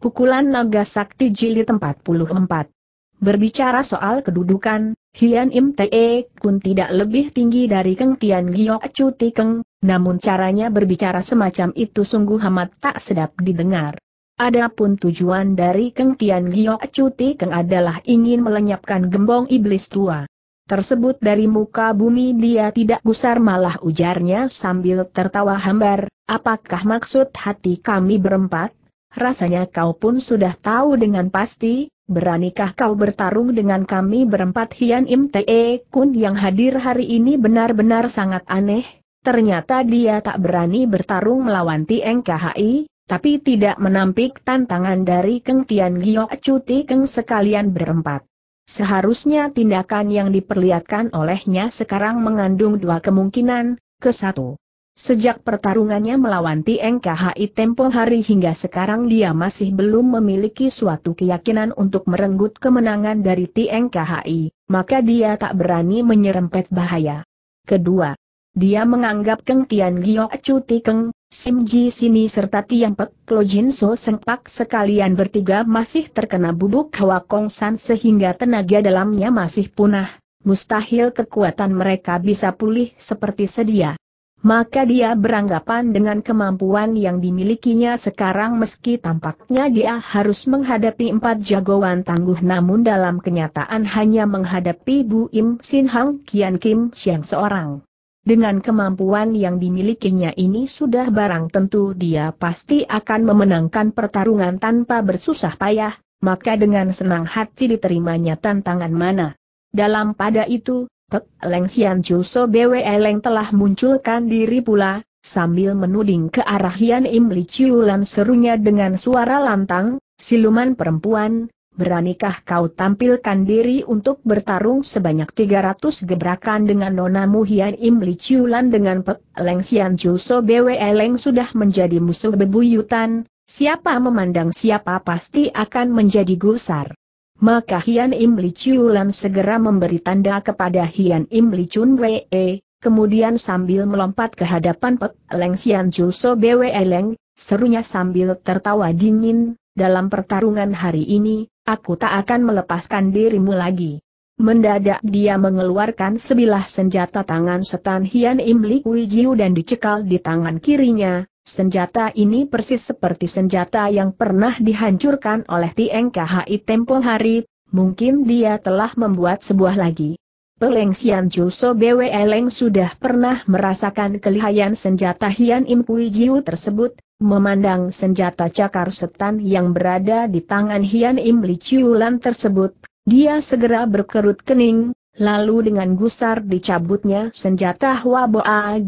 Pukulan Naga Sakti Jilid 44 Berbicara soal kedudukan, Hian Im Te Kun tidak lebih tinggi dari Keng Tian Giok Chu Ti Keng, namun caranya berbicara semacam itu sungguh amat tak sedap didengar. Adapun tujuan dari Keng Tian Giok Chu Ti Keng adalah ingin melenyapkan gembong iblis tua tersebut dari muka bumi dia tidak gusar malah ujarnya sambil tertawa hambar, apakah maksud hati kami berempat? Rasanya kau pun sudah tahu dengan pasti, beranikah kau bertarung dengan kami berempat Hian Im Te Kun yang hadir hari ini benar-benar sangat aneh, ternyata dia tak berani bertarung melawan Tieng KHI, tapi tidak menampik tantangan dari Keng Tian Giok Cuti Keng sekalian berempat. Seharusnya tindakan yang diperlihatkan olehnya sekarang mengandung dua kemungkinan, ke satu, Sejak pertarungannya melawan Tieng KHI tempo hari hingga sekarang dia masih belum memiliki suatu keyakinan untuk merenggut kemenangan dari Tieng maka dia tak berani menyerempet bahaya. Kedua, dia menganggap Keng Tian Giok Cuti Keng, Sim Ji Sini serta Tiang Pek Lo Jin So Seng Pak sekalian bertiga masih terkena bubuk Hwa Kong San sehingga tenaga dalamnya masih punah, mustahil kekuatan mereka bisa pulih seperti sedia maka dia beranggapan dengan kemampuan yang dimilikinya sekarang meski tampaknya dia harus menghadapi empat jagoan tangguh namun dalam kenyataan hanya menghadapi Bu Im Sin Hang Kian Kim Siang seorang. Dengan kemampuan yang dimilikinya ini sudah barang tentu dia pasti akan memenangkan pertarungan tanpa bersusah payah, maka dengan senang hati diterimanya tantangan mana. Dalam pada itu, Tek, Leng Xian Juso Bwe Leng telah munculkan diri pula, sambil menuding ke arah Hian Im Li Chiulan serunya dengan suara lantang, siluman perempuan, beranikah kau tampilkan diri untuk bertarung sebanyak 300 gebrakan dengan nonamu Hian Im Li Chiulan dengan Pek Leng Xian Juso Bwe Leng sudah menjadi musuh bebuyutan, siapa memandang siapa pasti akan menjadi gusar. Maka Hian Im Li Chulan segera memberi tanda kepada Hian Im Li Chun Wei, e, kemudian sambil melompat ke hadapan Pek Leng Xian Chu So Bwe e Leng, serunya sambil tertawa dingin, dalam pertarungan hari ini, aku tak akan melepaskan dirimu lagi. Mendadak dia mengeluarkan sebilah senjata tangan setan Hian Im Li Kui Jiu dan dicekal di tangan kirinya, Senjata ini persis seperti senjata yang pernah dihancurkan oleh TNKHI tempo hari, mungkin dia telah membuat sebuah lagi. Peleng Sian Chu So Bwe Eleng sudah pernah merasakan kelihayan senjata Hian Im Kui Jiu tersebut, memandang senjata cakar setan yang berada di tangan Hian Im Li Lan tersebut, dia segera berkerut kening, Lalu dengan gusar dicabutnya senjata Hwaboa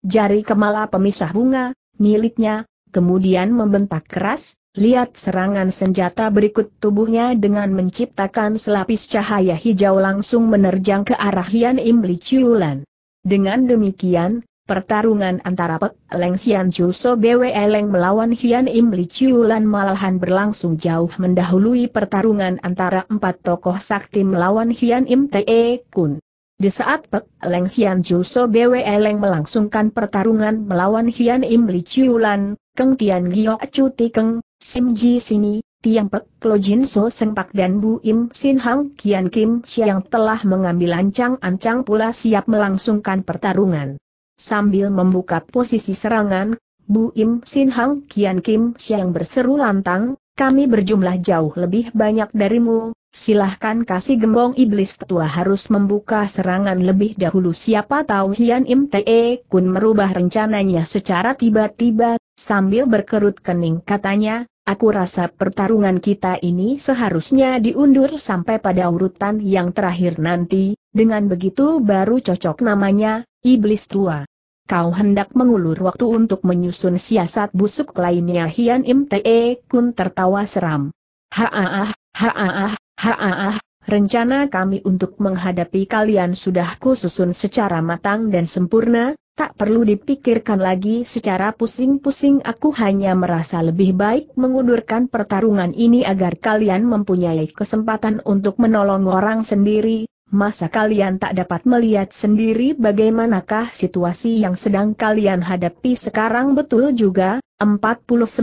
jari kemala pemisah bunga, miliknya, kemudian membentak keras, lihat serangan senjata berikut tubuhnya dengan menciptakan selapis cahaya hijau langsung menerjang ke arah Hian Im Li Lan. Dengan demikian, Pertarungan antara Pek Leng Sian Chu So Bwe Leng melawan Hian Im Li Lan malahan berlangsung jauh mendahului pertarungan antara empat tokoh sakti melawan Hian Im Te e Kun. Di saat Pek Leng Sian Chu So Bwe Leng melangsungkan pertarungan melawan Hian Im Li Lan, Keng Tian Chu Ti Keng, Sim Ji Sini, Tiang Pek Klo Jin So Seng Pak dan Bu Im Sin Hang Kian Kim Siang telah mengambil ancang-ancang pula siap melangsungkan pertarungan. Sambil membuka posisi serangan, Bu Im Sin Hang Kian Kim Siang berseru lantang, kami berjumlah jauh lebih banyak darimu, silahkan kasih gembong iblis tua harus membuka serangan lebih dahulu siapa tahu Hian Im Te Kun merubah rencananya secara tiba-tiba, sambil berkerut kening katanya, aku rasa pertarungan kita ini seharusnya diundur sampai pada urutan yang terakhir nanti, dengan begitu baru cocok namanya, iblis tua kau hendak mengulur waktu untuk menyusun siasat busuk lainnya Hian Im Te Kun tertawa seram. Haaah, haaah, haaah, rencana kami untuk menghadapi kalian sudah kususun secara matang dan sempurna, tak perlu dipikirkan lagi secara pusing-pusing aku hanya merasa lebih baik mengundurkan pertarungan ini agar kalian mempunyai kesempatan untuk menolong orang sendiri, masa kalian tak dapat melihat sendiri bagaimanakah situasi yang sedang kalian hadapi sekarang betul juga, 49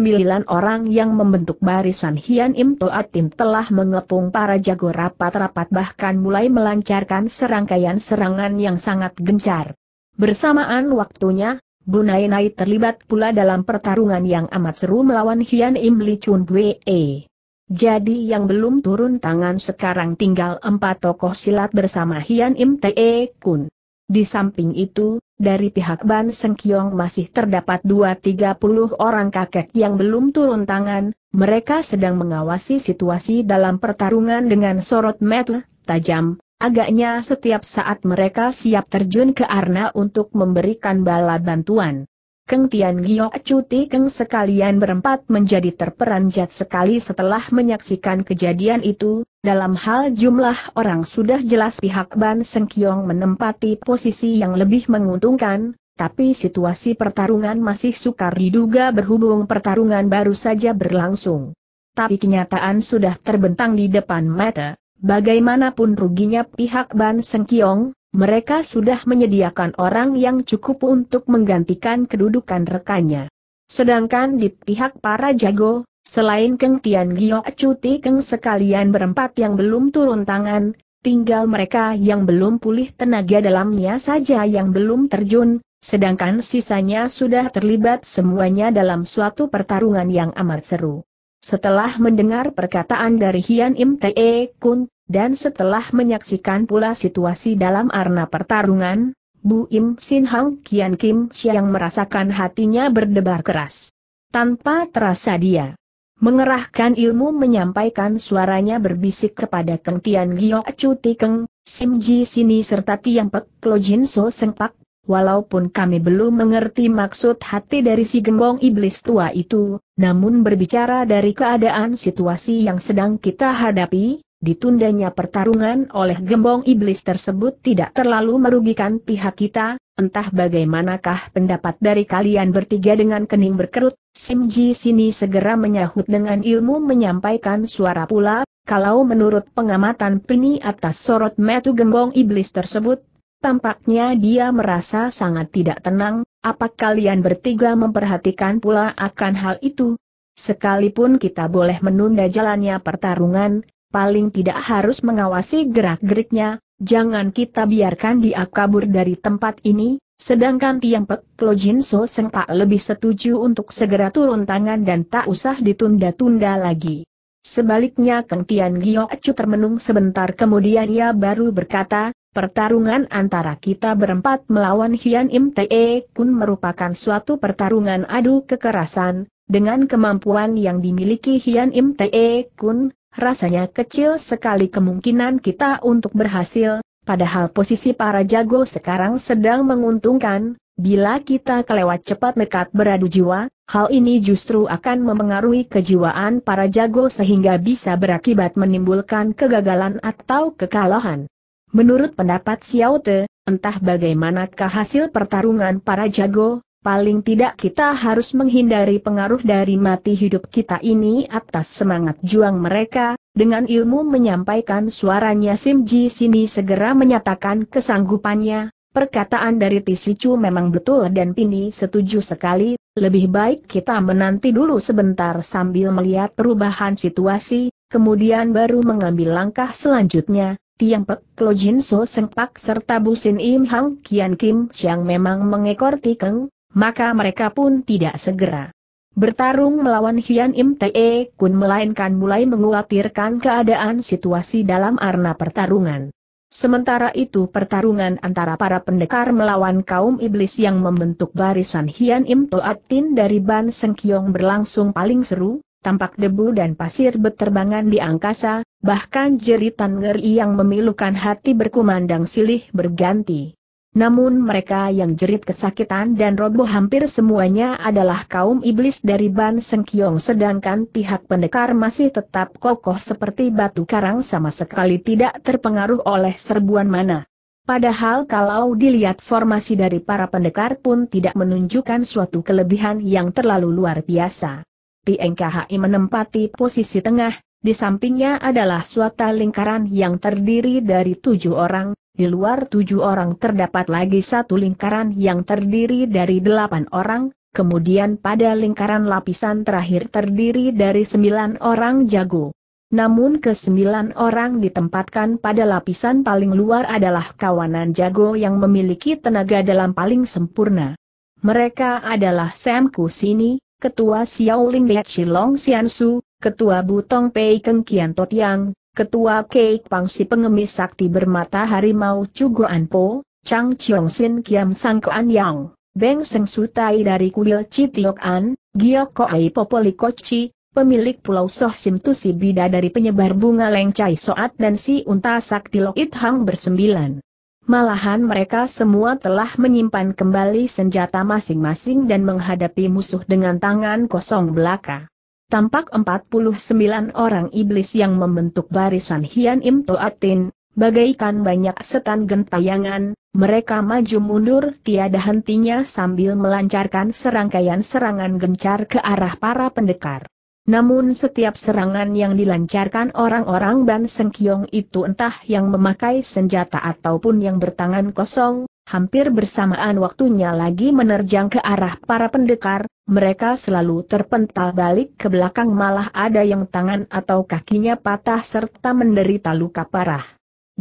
orang yang membentuk barisan Hian Im Toatim telah mengepung para jago rapat-rapat bahkan mulai melancarkan serangkaian serangan yang sangat gencar. Bersamaan waktunya, Bunainai terlibat pula dalam pertarungan yang amat seru melawan Hian Im Li Chun Wee. Jadi yang belum turun tangan sekarang tinggal empat tokoh silat bersama Hian Im Te Kun. Di samping itu, dari pihak Ban Seng Kiong masih terdapat dua tiga puluh orang kakek yang belum turun tangan, mereka sedang mengawasi situasi dalam pertarungan dengan sorot metal, tajam, agaknya setiap saat mereka siap terjun ke arena untuk memberikan bala bantuan. Keng Tian Giok Cuti Keng sekalian berempat menjadi terperanjat sekali setelah menyaksikan kejadian itu, dalam hal jumlah orang sudah jelas pihak Ban Seng Kiong menempati posisi yang lebih menguntungkan, tapi situasi pertarungan masih sukar diduga berhubung pertarungan baru saja berlangsung. Tapi kenyataan sudah terbentang di depan mata, bagaimanapun ruginya pihak Ban Seng Kiong, mereka sudah menyediakan orang yang cukup untuk menggantikan kedudukan rekannya. Sedangkan di pihak para jago, selain Keng Tian Gio Cuti Keng sekalian berempat yang belum turun tangan, tinggal mereka yang belum pulih tenaga dalamnya saja yang belum terjun, sedangkan sisanya sudah terlibat semuanya dalam suatu pertarungan yang amat seru. Setelah mendengar perkataan dari Hian Im Te e, Kun, dan setelah menyaksikan pula situasi dalam arena pertarungan, Bu Im Sin Hang Kian Kim Siang merasakan hatinya berdebar keras. Tanpa terasa dia mengerahkan ilmu menyampaikan suaranya berbisik kepada Keng Tian Gio Chu Keng, Sim Ji Sini serta Tiang Pek Lo Jin So Sengpak, Walaupun kami belum mengerti maksud hati dari si gembong iblis tua itu, namun berbicara dari keadaan situasi yang sedang kita hadapi, ditundanya pertarungan oleh gembong iblis tersebut tidak terlalu merugikan pihak kita, entah bagaimanakah pendapat dari kalian bertiga dengan kening berkerut, Simji sini segera menyahut dengan ilmu menyampaikan suara pula, kalau menurut pengamatan Pini atas sorot metu gembong iblis tersebut, tampaknya dia merasa sangat tidak tenang, apa kalian bertiga memperhatikan pula akan hal itu? Sekalipun kita boleh menunda jalannya pertarungan, paling tidak harus mengawasi gerak-geriknya, jangan kita biarkan dia kabur dari tempat ini, sedangkan Tiang Pek Jin So Seng tak lebih setuju untuk segera turun tangan dan tak usah ditunda-tunda lagi. Sebaliknya Keng Tian Giok Chu termenung sebentar kemudian ia baru berkata, pertarungan antara kita berempat melawan Hian Im Te Kun merupakan suatu pertarungan adu kekerasan, dengan kemampuan yang dimiliki Hian Im Te Kun, Rasanya kecil sekali kemungkinan kita untuk berhasil, padahal posisi para jago sekarang sedang menguntungkan, bila kita kelewat cepat mekat beradu jiwa, hal ini justru akan memengaruhi kejiwaan para jago sehingga bisa berakibat menimbulkan kegagalan atau kekalahan. Menurut pendapat Xiao Te, entah bagaimanakah hasil pertarungan para jago, Paling tidak kita harus menghindari pengaruh dari mati hidup kita ini atas semangat juang mereka, dengan ilmu menyampaikan suaranya Sim Ji Sini segera menyatakan kesanggupannya, perkataan dari Tisicu memang betul dan Pini setuju sekali, lebih baik kita menanti dulu sebentar sambil melihat perubahan situasi, kemudian baru mengambil langkah selanjutnya, Tiang Pek, Lo Jin So Seng serta Busin Im Hang Kian Kim Siang memang mengekor Tikeng, maka mereka pun tidak segera bertarung melawan Hian Im Te Kun melainkan mulai mengkhawatirkan keadaan situasi dalam arena pertarungan. Sementara itu pertarungan antara para pendekar melawan kaum iblis yang membentuk barisan Hian Im Toatin dari Ban Sengkiong berlangsung paling seru, tampak debu dan pasir berterbangan di angkasa, bahkan jeritan ngeri yang memilukan hati berkumandang silih berganti. Namun mereka yang jerit kesakitan dan roboh hampir semuanya adalah kaum iblis dari Ban Sengkiong sedangkan pihak pendekar masih tetap kokoh seperti batu karang sama sekali tidak terpengaruh oleh serbuan mana. Padahal kalau dilihat formasi dari para pendekar pun tidak menunjukkan suatu kelebihan yang terlalu luar biasa. Tieng menempati posisi tengah, di sampingnya adalah suatu lingkaran yang terdiri dari tujuh orang, di luar tujuh orang terdapat lagi satu lingkaran yang terdiri dari delapan orang, kemudian pada lingkaran lapisan terakhir terdiri dari sembilan orang jago. Namun kesembilan orang ditempatkan pada lapisan paling luar adalah kawanan jago yang memiliki tenaga dalam paling sempurna. Mereka adalah Sam Kusini, Ketua Xiaoling Liat Shilong Xiansu, Ketua Butong Pei Keng Kian Totiang, Ketua Kei Pang Si Pengemis Sakti Bermata Harimau Cuguan Po, Chang Chiong Sin Kiam Kuan Yang, Beng Seng Sutai dari Kuil Citiok An, Giok Koai Popolikoci, pemilik Pulau Soh Sim Tusi Bida dari penyebar bunga Lengcai Soat dan si Unta Sakti Lok It Hang bersembilan. Malahan mereka semua telah menyimpan kembali senjata masing-masing dan menghadapi musuh dengan tangan kosong belaka tampak 49 orang iblis yang membentuk barisan Hian Im Toatin, bagaikan banyak setan gentayangan, mereka maju mundur tiada hentinya sambil melancarkan serangkaian serangan gencar ke arah para pendekar. Namun setiap serangan yang dilancarkan orang-orang Ban Sengkiong itu entah yang memakai senjata ataupun yang bertangan kosong, hampir bersamaan waktunya lagi menerjang ke arah para pendekar, mereka selalu terpental balik ke belakang malah ada yang tangan atau kakinya patah serta menderita luka parah.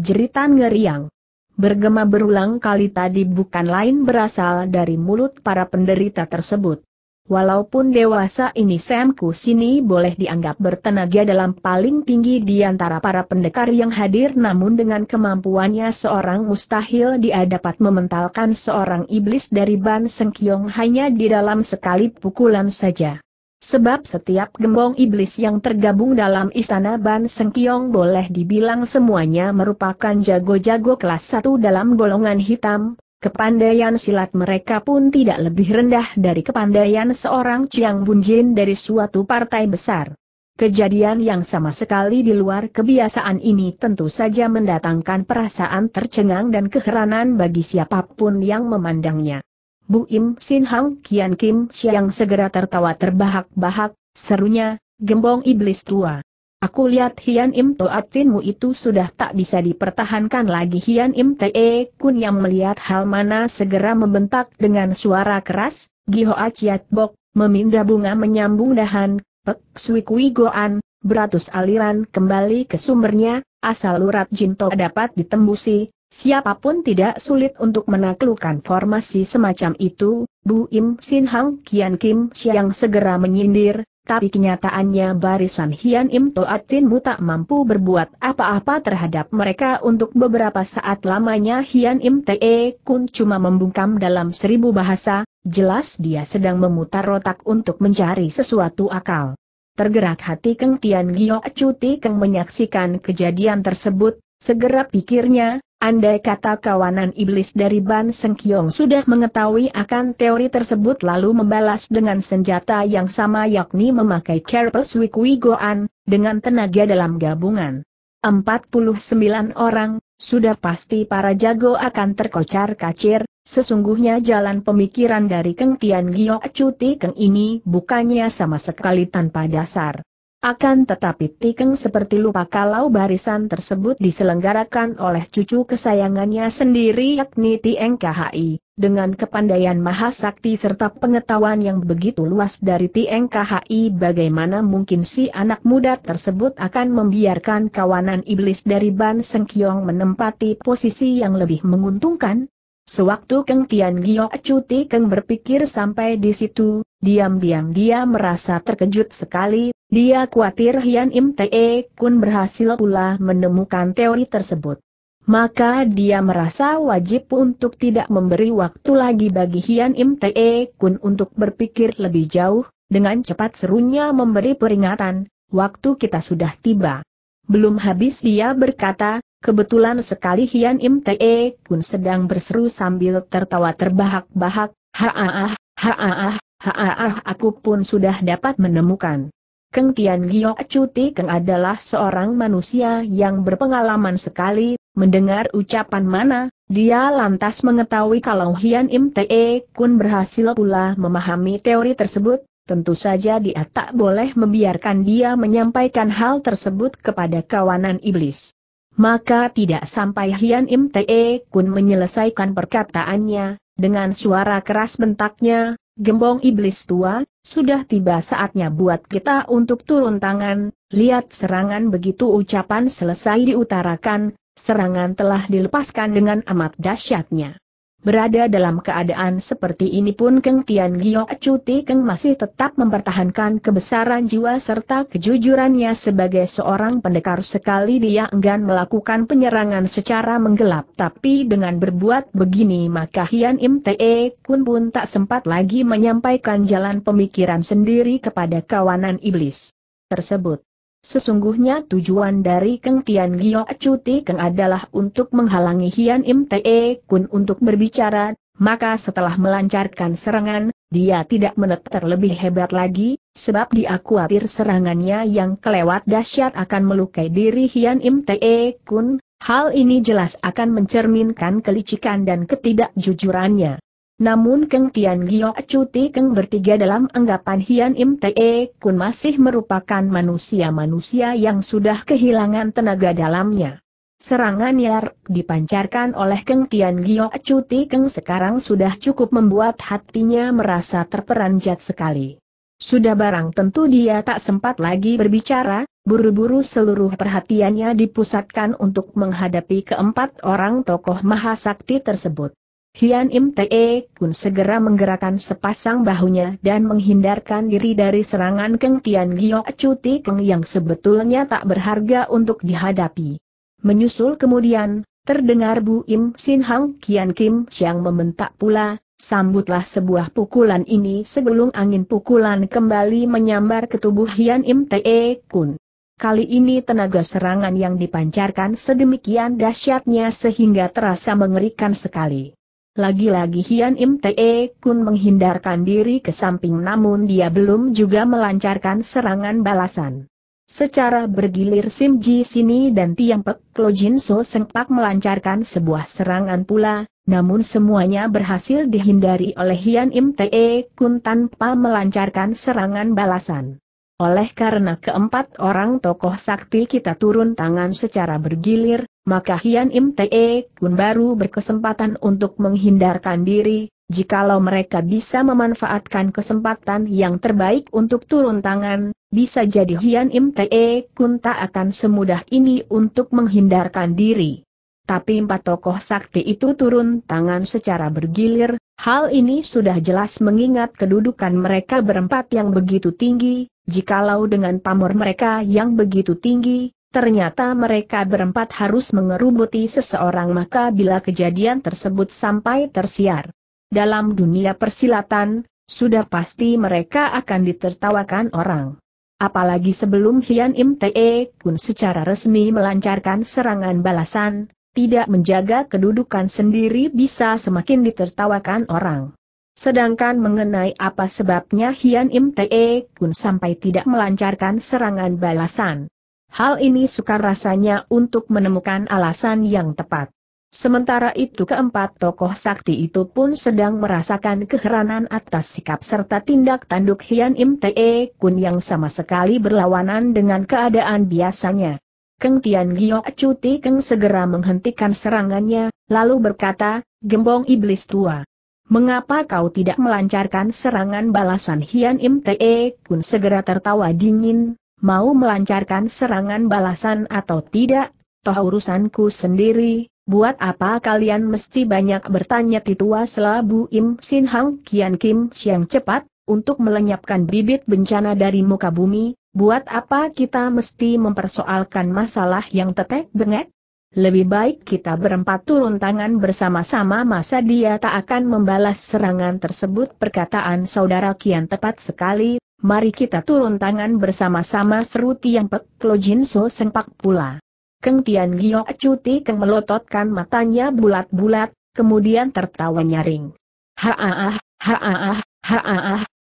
Jeritan ngeriang. Bergema berulang kali tadi bukan lain berasal dari mulut para penderita tersebut. Walaupun dewasa ini Sam Kusini boleh dianggap bertenaga dalam paling tinggi di antara para pendekar yang hadir namun dengan kemampuannya seorang mustahil dia dapat mementalkan seorang iblis dari Ban Sengkyong hanya di dalam sekali pukulan saja. Sebab setiap gembong iblis yang tergabung dalam istana Ban Kiong boleh dibilang semuanya merupakan jago-jago kelas 1 dalam golongan hitam, Kepandaian silat mereka pun tidak lebih rendah dari kepandaian seorang Chiang Bunjin dari suatu partai besar. Kejadian yang sama sekali di luar kebiasaan ini tentu saja mendatangkan perasaan tercengang dan keheranan bagi siapapun yang memandangnya. Bu Im Sin Hang Kian Kim Siang segera tertawa terbahak-bahak, serunya, gembong iblis tua. Aku lihat Hian Im Toatinmu itu sudah tak bisa dipertahankan lagi Hian Im Te Kun yang melihat hal mana segera membentak dengan suara keras, Gihoa Chiat Bok, memindah bunga menyambung dahan, Pek Sui Kui Goan, beratus aliran kembali ke sumbernya, asal urat Jinto dapat ditembusi, siapapun tidak sulit untuk menaklukkan formasi semacam itu, Bu Im Sin Hang Kian Kim Siang segera menyindir, tapi kenyataannya barisan Hian Im Toatinmu tak mampu berbuat apa-apa terhadap mereka untuk beberapa saat lamanya Hian Im Te Kun cuma membungkam dalam seribu bahasa, jelas dia sedang memutar otak untuk mencari sesuatu akal. Tergerak hati Keng Tian Gyo Cuti Keng menyaksikan kejadian tersebut, Segera pikirnya, andai kata kawanan iblis dari Ban Sengkiong sudah mengetahui akan teori tersebut lalu membalas dengan senjata yang sama yakni memakai Kerpes goan dengan tenaga dalam gabungan. 49 orang, sudah pasti para jago akan terkocar kacir, sesungguhnya jalan pemikiran dari Keng Tian Gio Cuti Keng ini bukannya sama sekali tanpa dasar. Akan tetapi Tikeng seperti lupa kalau barisan tersebut diselenggarakan oleh cucu kesayangannya sendiri yakni Tieng KHI, dengan kepandaian mahasakti serta pengetahuan yang begitu luas dari Tieng KHI bagaimana mungkin si anak muda tersebut akan membiarkan kawanan iblis dari Ban Sengkiong menempati posisi yang lebih menguntungkan? Sewaktu Keng Tian Gio Cuti Keng berpikir sampai di situ, diam-diam dia merasa terkejut sekali, dia khawatir Hian Im Te Kun berhasil pula menemukan teori tersebut. Maka dia merasa wajib untuk tidak memberi waktu lagi bagi Hian Im Te Kun untuk berpikir lebih jauh, dengan cepat serunya memberi peringatan, waktu kita sudah tiba. Belum habis dia berkata, Kebetulan sekali Hian Im Te Kun sedang berseru sambil tertawa terbahak-bahak, haaah, haaah, haaah aku pun sudah dapat menemukan. Keng Tian Giyok Cuti Keng adalah seorang manusia yang berpengalaman sekali, mendengar ucapan mana, dia lantas mengetahui kalau Hian Im Te Kun berhasil pula memahami teori tersebut, Tentu saja dia tak boleh membiarkan dia menyampaikan hal tersebut kepada kawanan iblis. Maka tidak sampai Hian Im Te Kun menyelesaikan perkataannya, dengan suara keras bentaknya, gembong iblis tua, sudah tiba saatnya buat kita untuk turun tangan, lihat serangan begitu ucapan selesai diutarakan, serangan telah dilepaskan dengan amat dahsyatnya. Berada dalam keadaan seperti ini pun Keng Tian Giok Cuti Keng masih tetap mempertahankan kebesaran jiwa serta kejujurannya sebagai seorang pendekar sekali dia enggan melakukan penyerangan secara menggelap tapi dengan berbuat begini maka Hian Im Te Kun pun tak sempat lagi menyampaikan jalan pemikiran sendiri kepada kawanan iblis tersebut. Sesungguhnya tujuan dari Keng Tian Gio Cuti Keng adalah untuk menghalangi Hian Im Te e Kun untuk berbicara, maka setelah melancarkan serangan, dia tidak meneter lebih hebat lagi, sebab dia khawatir serangannya yang kelewat dahsyat akan melukai diri Hian Im Te e Kun, hal ini jelas akan mencerminkan kelicikan dan ketidakjujurannya. Namun Keng Tian Giok Cuti Keng bertiga dalam anggapan Hian Im Te Kun masih merupakan manusia-manusia yang sudah kehilangan tenaga dalamnya. Serangan Yar dipancarkan oleh Keng Tian Giok Cuti Keng sekarang sudah cukup membuat hatinya merasa terperanjat sekali. Sudah barang tentu dia tak sempat lagi berbicara, buru-buru seluruh perhatiannya dipusatkan untuk menghadapi keempat orang tokoh mahasakti tersebut. Hian Im Te Kun segera menggerakkan sepasang bahunya dan menghindarkan diri dari serangan Keng Tian Giok Cuti Keng yang sebetulnya tak berharga untuk dihadapi. Menyusul kemudian, terdengar Bu Im Sin Hang Kian Kim Siang membentak pula, sambutlah sebuah pukulan ini sebelum angin pukulan kembali menyambar ke tubuh Hian Im Te Kun. Kali ini tenaga serangan yang dipancarkan sedemikian dahsyatnya sehingga terasa mengerikan sekali. Lagi-lagi Hian Im Te Kun menghindarkan diri ke samping namun dia belum juga melancarkan serangan balasan. Secara bergilir Sim Ji Sini dan Tiang Pek Lo Jin So sempak melancarkan sebuah serangan pula, namun semuanya berhasil dihindari oleh Hian Im Te Kun tanpa melancarkan serangan balasan. Oleh karena keempat orang tokoh sakti kita turun tangan secara bergilir, maka Hian Im Te Kun baru berkesempatan untuk menghindarkan diri, jikalau mereka bisa memanfaatkan kesempatan yang terbaik untuk turun tangan, bisa jadi Hian Im Te Kun tak akan semudah ini untuk menghindarkan diri. Tapi empat tokoh sakti itu turun tangan secara bergilir, hal ini sudah jelas mengingat kedudukan mereka berempat yang begitu tinggi, Jikalau dengan pamor mereka yang begitu tinggi, ternyata mereka berempat harus mengerubuti seseorang maka bila kejadian tersebut sampai tersiar. Dalam dunia persilatan, sudah pasti mereka akan ditertawakan orang. Apalagi sebelum Hian Im Te Kun secara resmi melancarkan serangan balasan, tidak menjaga kedudukan sendiri bisa semakin ditertawakan orang. Sedangkan mengenai apa sebabnya Hian Im Te Kun sampai tidak melancarkan serangan balasan. Hal ini sukar rasanya untuk menemukan alasan yang tepat. Sementara itu keempat tokoh sakti itu pun sedang merasakan keheranan atas sikap serta tindak tanduk Hian Im Te Kun yang sama sekali berlawanan dengan keadaan biasanya. Keng Tian Giok Cuti Keng segera menghentikan serangannya, lalu berkata, Gembong Iblis Tua, Mengapa kau tidak melancarkan serangan balasan Hian Im Te Kun segera tertawa dingin, mau melancarkan serangan balasan atau tidak, toh urusanku sendiri, buat apa kalian mesti banyak bertanya titua selabu Im Sin Hang Kian Kim Siang cepat, untuk melenyapkan bibit bencana dari muka bumi, buat apa kita mesti mempersoalkan masalah yang tetek bengek? Lebih baik kita berempat turun tangan bersama-sama masa dia tak akan membalas serangan tersebut perkataan saudara Kian tepat sekali, mari kita turun tangan bersama-sama seru Tiang Pek Klojin So sempak pula. Keng Tian Giok Cuti Keng melototkan matanya bulat-bulat, kemudian tertawa nyaring. ha-ah-ah,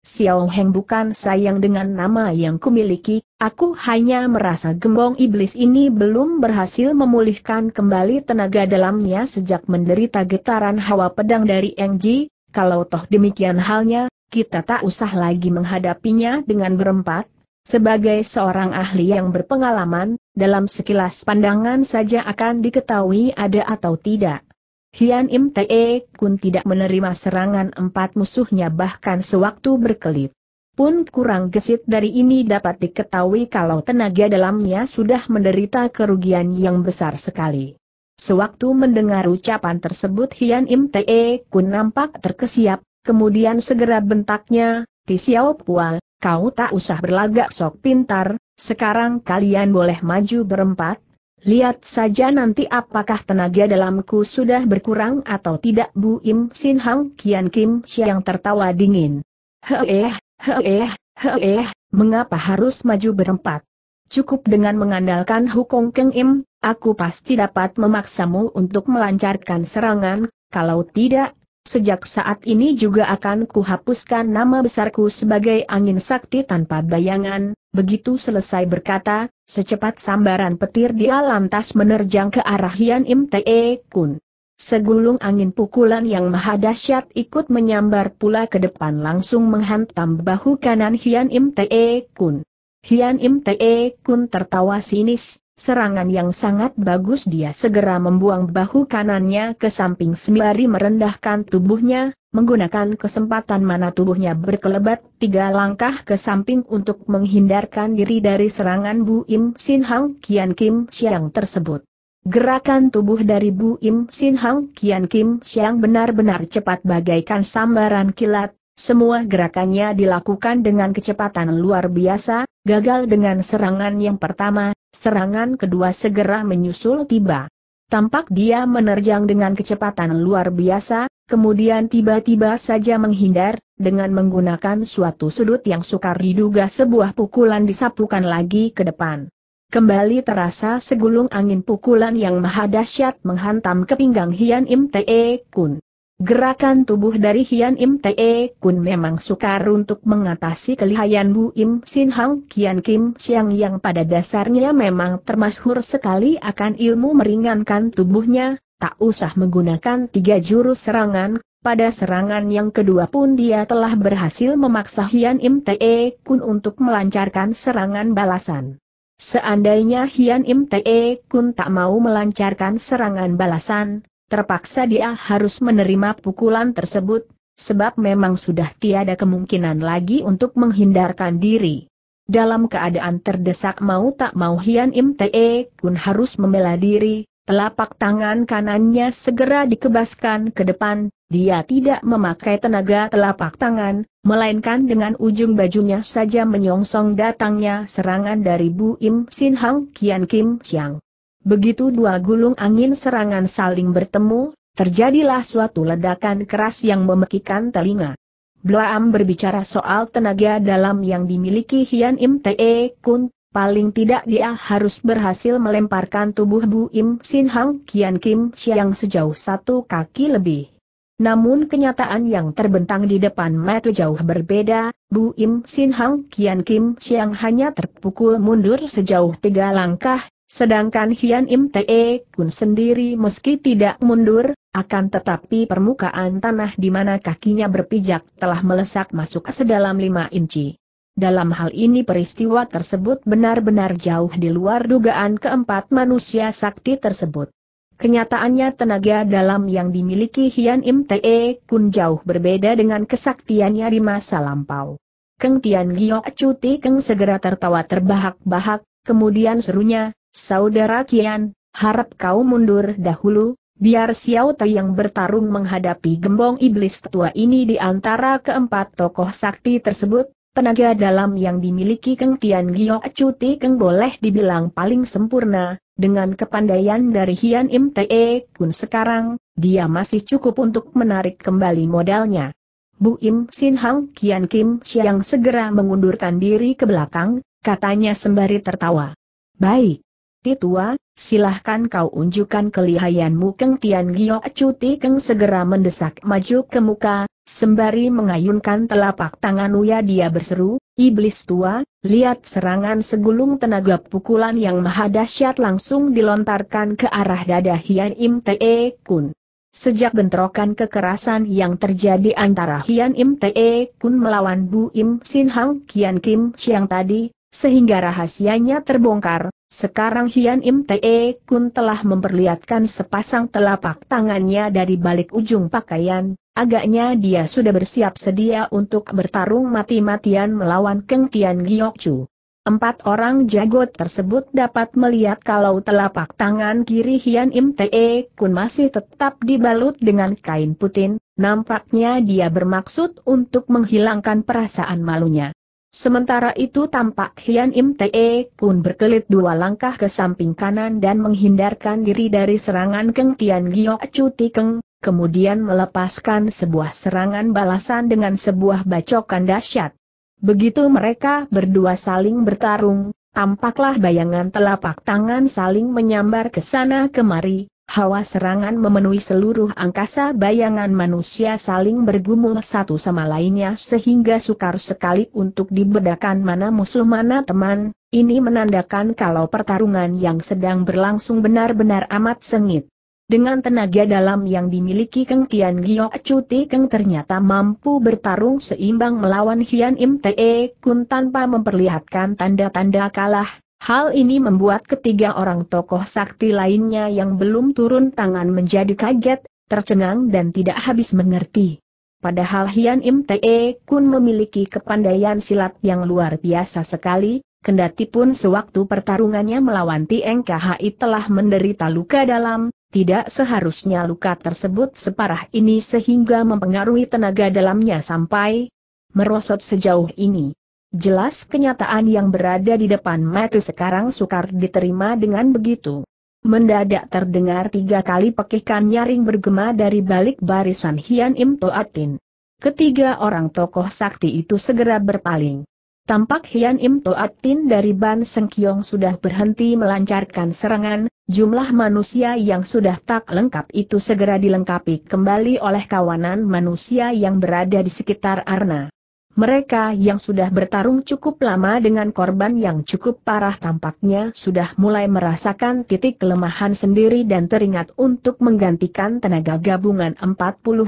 Xiao Heng bukan sayang dengan nama yang kumiliki, aku hanya merasa gembong iblis ini belum berhasil memulihkan kembali tenaga dalamnya sejak menderita getaran hawa pedang dari Engji, kalau toh demikian halnya, kita tak usah lagi menghadapinya dengan berempat, sebagai seorang ahli yang berpengalaman, dalam sekilas pandangan saja akan diketahui ada atau tidak. Hian Im Te Kun e tidak menerima serangan empat musuhnya bahkan sewaktu berkelit, Pun kurang gesit dari ini dapat diketahui kalau tenaga dalamnya sudah menderita kerugian yang besar sekali. Sewaktu mendengar ucapan tersebut Hian Im Te Kun e nampak terkesiap, kemudian segera bentaknya, Ti Xiao Pua, kau tak usah berlagak sok pintar, sekarang kalian boleh maju berempat, Lihat saja nanti apakah tenaga dalamku sudah berkurang atau tidak Bu Im Sin Hang Kian Kim Siang tertawa dingin. Heeh, heeh, heeh, mengapa harus maju berempat? Cukup dengan mengandalkan Hukong Keng Im, aku pasti dapat memaksamu untuk melancarkan serangan, kalau tidak, Sejak saat ini juga akan kuhapuskan nama besarku sebagai angin sakti tanpa bayangan, begitu selesai berkata, secepat sambaran petir dia lantas menerjang ke arah Hian Im Te Kun. Segulung angin pukulan yang maha dahsyat ikut menyambar pula ke depan langsung menghantam bahu kanan Hian Im Te Kun. Hian Im Te Kun tertawa sinis, Serangan yang sangat bagus dia segera membuang bahu kanannya ke samping sembari merendahkan tubuhnya, menggunakan kesempatan mana tubuhnya berkelebat tiga langkah ke samping untuk menghindarkan diri dari serangan Bu Im Sin Hang Kian Kim Siang tersebut. Gerakan tubuh dari Bu Im Sin Hang Kian Kim Siang benar-benar cepat bagaikan sambaran kilat, semua gerakannya dilakukan dengan kecepatan luar biasa, gagal dengan serangan yang pertama, Serangan kedua segera menyusul tiba. Tampak dia menerjang dengan kecepatan luar biasa, kemudian tiba-tiba saja menghindar, dengan menggunakan suatu sudut yang sukar diduga sebuah pukulan disapukan lagi ke depan. Kembali terasa segulung angin pukulan yang maha dahsyat menghantam ke pinggang Hian Im Te Kun. Gerakan tubuh dari Hian Im Te Kun memang sukar untuk mengatasi kelihayan Bu Im Sin Hang Kian Kim Siang yang pada dasarnya memang termasyhur sekali akan ilmu meringankan tubuhnya, tak usah menggunakan tiga jurus serangan, pada serangan yang kedua pun dia telah berhasil memaksa Hian Im Te Kun untuk melancarkan serangan balasan. Seandainya Hian Im Te Kun tak mau melancarkan serangan balasan, Terpaksa dia harus menerima pukulan tersebut, sebab memang sudah tiada kemungkinan lagi untuk menghindarkan diri. Dalam keadaan terdesak mau tak mau Hian Im Te Kun harus membela diri, telapak tangan kanannya segera dikebaskan ke depan, dia tidak memakai tenaga telapak tangan, melainkan dengan ujung bajunya saja menyongsong datangnya serangan dari Bu Im Sin Hang Kian Kim Siang. Begitu dua gulung angin serangan saling bertemu, terjadilah suatu ledakan keras yang memekikan telinga. Blaam berbicara soal tenaga dalam yang dimiliki Hian Im Te Kun, paling tidak dia harus berhasil melemparkan tubuh Bu Im Sin Hang Kian Kim Siang sejauh satu kaki lebih. Namun kenyataan yang terbentang di depan mata jauh berbeda, Bu Im Sin Hang Kian Kim Siang hanya terpukul mundur sejauh tiga langkah, Sedangkan Hian Im Te Kun sendiri meski tidak mundur, akan tetapi permukaan tanah di mana kakinya berpijak telah melesak masuk sedalam lima inci. Dalam hal ini peristiwa tersebut benar-benar jauh di luar dugaan keempat manusia sakti tersebut. Kenyataannya tenaga dalam yang dimiliki Hian Im Te Kun jauh berbeda dengan kesaktiannya di masa lampau. Keng Tian Giok Cuti Keng segera tertawa terbahak-bahak, kemudian serunya, Saudara Kian, harap kau mundur dahulu, biar Xiao Tai yang bertarung menghadapi gembong iblis tua ini di antara keempat tokoh sakti tersebut, tenaga dalam yang dimiliki Keng Tian Gio Cuti Keng boleh dibilang paling sempurna, dengan kepandaian dari Hian Im Te e Kun sekarang, dia masih cukup untuk menarik kembali modalnya. Bu Im Sin Hang Kian Kim Siang segera mengundurkan diri ke belakang, katanya sembari tertawa. Baik, Tua, silahkan kau unjukkan kelihayanmu Keng Tian Giok Cuti Keng segera mendesak maju ke muka, sembari mengayunkan telapak tangan Uya dia berseru, Iblis tua, lihat serangan segulung tenaga pukulan yang maha dahsyat langsung dilontarkan ke arah dada Hian Im Te Kun. Sejak bentrokan kekerasan yang terjadi antara Hian Im Te Kun melawan Bu Im Sin Hang Kian Kim Chiang tadi, sehingga rahasianya terbongkar, sekarang Hian Im Te Kun telah memperlihatkan sepasang telapak tangannya dari balik ujung pakaian, agaknya dia sudah bersiap sedia untuk bertarung mati-matian melawan Keng Tian Chu. Empat orang jago tersebut dapat melihat kalau telapak tangan kiri Hian Im Te Kun masih tetap dibalut dengan kain putin, nampaknya dia bermaksud untuk menghilangkan perasaan malunya. Sementara itu tampak Hian Im Te Kun berkelit dua langkah ke samping kanan dan menghindarkan diri dari serangan Keng Tian Gio Cuti Keng, kemudian melepaskan sebuah serangan balasan dengan sebuah bacokan dahsyat. Begitu mereka berdua saling bertarung, tampaklah bayangan telapak tangan saling menyambar ke sana kemari, Hawa serangan memenuhi seluruh angkasa bayangan manusia saling bergumul satu sama lainnya sehingga sukar sekali untuk dibedakan mana musuh mana teman, ini menandakan kalau pertarungan yang sedang berlangsung benar-benar amat sengit. Dengan tenaga dalam yang dimiliki Keng Tian Giok Cuti Keng ternyata mampu bertarung seimbang melawan Hian Im Te Kun tanpa memperlihatkan tanda-tanda kalah, Hal ini membuat ketiga orang tokoh sakti lainnya yang belum turun tangan menjadi kaget, tercengang dan tidak habis mengerti. Padahal Hian Im Te Kun memiliki kepandaian silat yang luar biasa sekali, kendati pun sewaktu pertarungannya melawan Tieng telah menderita luka dalam, tidak seharusnya luka tersebut separah ini sehingga mempengaruhi tenaga dalamnya sampai merosot sejauh ini. Jelas kenyataan yang berada di depan mata sekarang sukar diterima dengan begitu. Mendadak terdengar tiga kali pekikan nyaring bergema dari balik barisan Hian Im Toatin. Ketiga orang tokoh sakti itu segera berpaling. Tampak Hian Im Toatin dari Ban Sengkiong sudah berhenti melancarkan serangan, jumlah manusia yang sudah tak lengkap itu segera dilengkapi kembali oleh kawanan manusia yang berada di sekitar Arna. Mereka yang sudah bertarung cukup lama dengan korban yang cukup parah tampaknya sudah mulai merasakan titik kelemahan sendiri dan teringat untuk menggantikan tenaga gabungan 49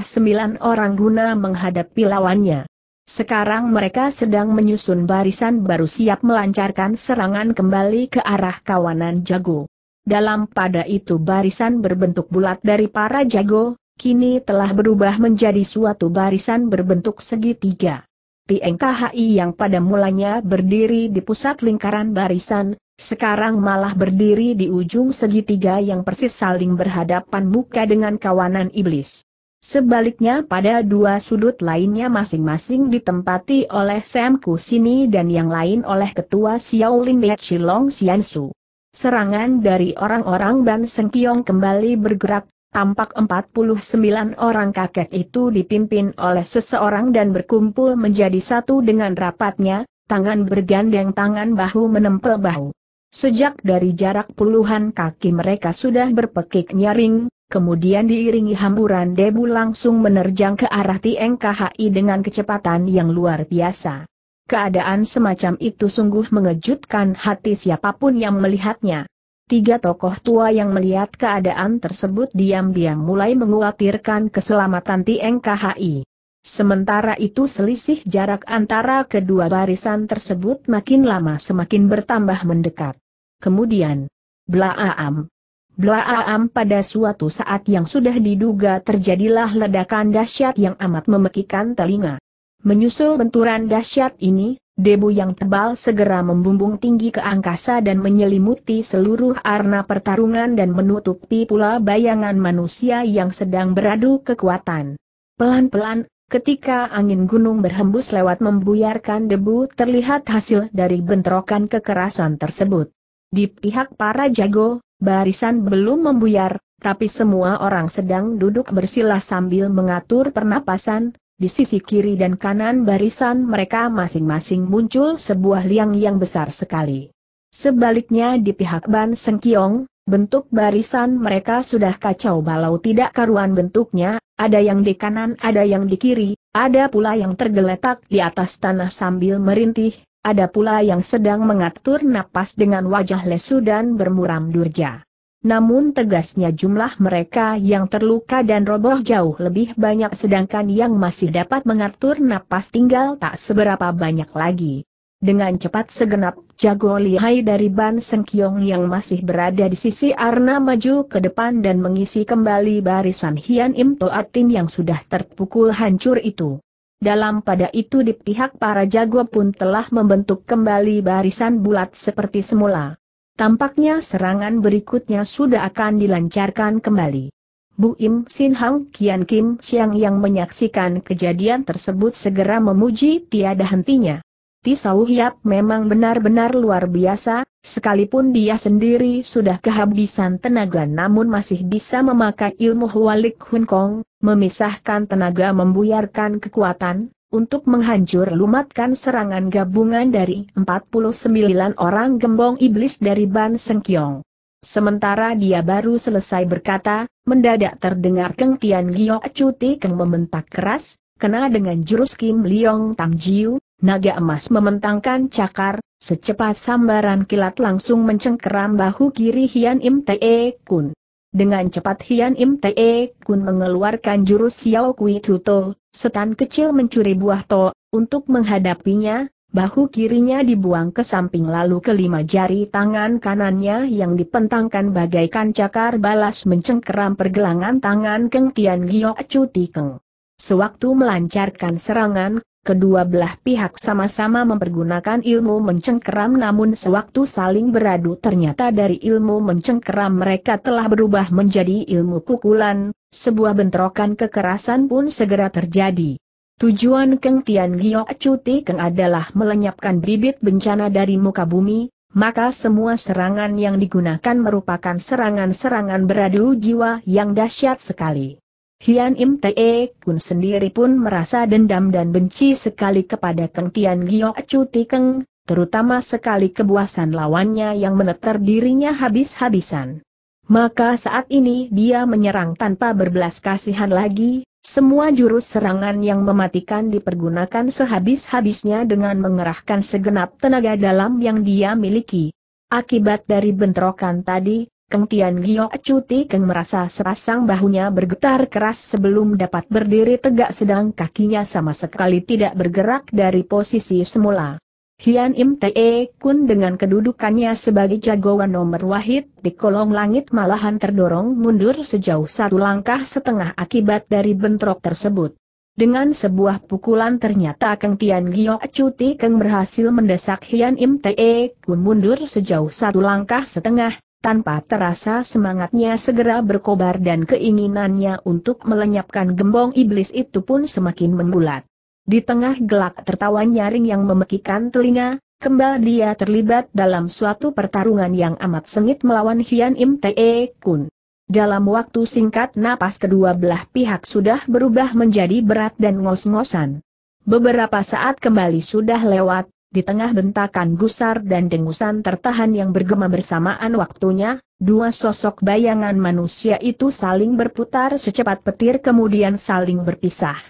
orang guna menghadapi lawannya. Sekarang mereka sedang menyusun barisan baru siap melancarkan serangan kembali ke arah kawanan jago. Dalam pada itu barisan berbentuk bulat dari para jago, kini telah berubah menjadi suatu barisan berbentuk segitiga. Tieng yang pada mulanya berdiri di pusat lingkaran barisan, sekarang malah berdiri di ujung segitiga yang persis saling berhadapan muka dengan kawanan iblis. Sebaliknya pada dua sudut lainnya masing-masing ditempati oleh Sam Kusini dan yang lain oleh ketua Xiaolin Bia Chilong Xiansu. Serangan dari orang-orang Ban Sengkiong kembali bergerak, Tampak 49 orang kakek itu dipimpin oleh seseorang dan berkumpul menjadi satu dengan rapatnya, tangan bergandeng tangan bahu menempel bahu. Sejak dari jarak puluhan kaki mereka sudah berpekik nyaring, kemudian diiringi hamburan debu langsung menerjang ke arah TNKHI dengan kecepatan yang luar biasa. Keadaan semacam itu sungguh mengejutkan hati siapapun yang melihatnya. Tiga tokoh tua yang melihat keadaan tersebut diam-diam mulai mengkhawatirkan keselamatan TNKHI. Sementara itu selisih jarak antara kedua barisan tersebut makin lama semakin bertambah mendekat. Kemudian, blaaam. Blaaam pada suatu saat yang sudah diduga terjadilah ledakan dahsyat yang amat memekikan telinga. Menyusul benturan dahsyat ini, debu yang tebal segera membumbung tinggi ke angkasa dan menyelimuti seluruh arena pertarungan dan menutupi pula bayangan manusia yang sedang beradu kekuatan. Pelan-pelan, ketika angin gunung berhembus lewat membuyarkan debu terlihat hasil dari bentrokan kekerasan tersebut. Di pihak para jago, barisan belum membuyar, tapi semua orang sedang duduk bersila sambil mengatur pernapasan, di sisi kiri dan kanan barisan mereka masing-masing muncul sebuah liang yang besar sekali. Sebaliknya di pihak Ban Sengkiong, bentuk barisan mereka sudah kacau balau tidak karuan bentuknya, ada yang di kanan ada yang di kiri, ada pula yang tergeletak di atas tanah sambil merintih, ada pula yang sedang mengatur napas dengan wajah lesu dan bermuram durja namun tegasnya jumlah mereka yang terluka dan roboh jauh lebih banyak sedangkan yang masih dapat mengatur napas tinggal tak seberapa banyak lagi. Dengan cepat segenap jago lihai dari Ban Sengkiong yang masih berada di sisi Arna maju ke depan dan mengisi kembali barisan Hian Im Toatin yang sudah terpukul hancur itu. Dalam pada itu di pihak para jago pun telah membentuk kembali barisan bulat seperti semula. Tampaknya serangan berikutnya sudah akan dilancarkan kembali. Bu Im Sin Hang Kian Kim Siang yang menyaksikan kejadian tersebut segera memuji tiada hentinya. Tisau Hiap memang benar-benar luar biasa, sekalipun dia sendiri sudah kehabisan tenaga namun masih bisa memakai ilmu Hualik Hun Kong, memisahkan tenaga membuyarkan kekuatan, untuk menghancur lumatkan serangan gabungan dari 49 orang gembong iblis dari Ban Sengkyong. Sementara dia baru selesai berkata, mendadak terdengar Keng Tian Gio Cuti Keng mementak keras, kena dengan jurus Kim Liong Tam Jiu, naga emas mementangkan cakar, secepat sambaran kilat langsung mencengkeram bahu kiri Hian Im Te e Kun. Dengan cepat Hian Im Te Kun mengeluarkan jurus Xiao Kui Tuto, setan kecil mencuri buah to, untuk menghadapinya, bahu kirinya dibuang ke samping lalu kelima jari tangan kanannya yang dipentangkan bagaikan cakar balas mencengkeram pergelangan tangan Keng Tian Giok Chu Keng. Sewaktu melancarkan serangan, Kedua belah pihak sama-sama mempergunakan ilmu mencengkeram namun sewaktu saling beradu ternyata dari ilmu mencengkeram mereka telah berubah menjadi ilmu pukulan, sebuah bentrokan kekerasan pun segera terjadi. Tujuan Keng Tian Giok Cuti Keng adalah melenyapkan bibit bencana dari muka bumi, maka semua serangan yang digunakan merupakan serangan-serangan beradu jiwa yang dahsyat sekali. Hian Im Te Kun sendiri pun merasa dendam dan benci sekali kepada Keng Tian Giok Cuti Keng, terutama sekali kebuasan lawannya yang meneter dirinya habis-habisan. Maka saat ini dia menyerang tanpa berbelas kasihan lagi, semua jurus serangan yang mematikan dipergunakan sehabis-habisnya dengan mengerahkan segenap tenaga dalam yang dia miliki. Akibat dari bentrokan tadi, Keng Tian Gio Cuti Keng merasa serasang bahunya bergetar keras sebelum dapat berdiri tegak sedang kakinya sama sekali tidak bergerak dari posisi semula. Hian Im Te Kun dengan kedudukannya sebagai jagoan nomor wahid di kolong langit malahan terdorong mundur sejauh satu langkah setengah akibat dari bentrok tersebut. Dengan sebuah pukulan ternyata Keng Tian Gio Cuti Keng berhasil mendesak Hian Im Te Kun mundur sejauh satu langkah setengah tanpa terasa semangatnya segera berkobar dan keinginannya untuk melenyapkan gembong iblis itu pun semakin menggulat. Di tengah gelak tertawa nyaring yang memekikan telinga, kembali dia terlibat dalam suatu pertarungan yang amat sengit melawan Hian Im Te Kun. Dalam waktu singkat napas kedua belah pihak sudah berubah menjadi berat dan ngos-ngosan. Beberapa saat kembali sudah lewat, di tengah bentakan gusar dan dengusan tertahan yang bergema bersamaan waktunya, dua sosok bayangan manusia itu saling berputar secepat petir kemudian saling berpisah.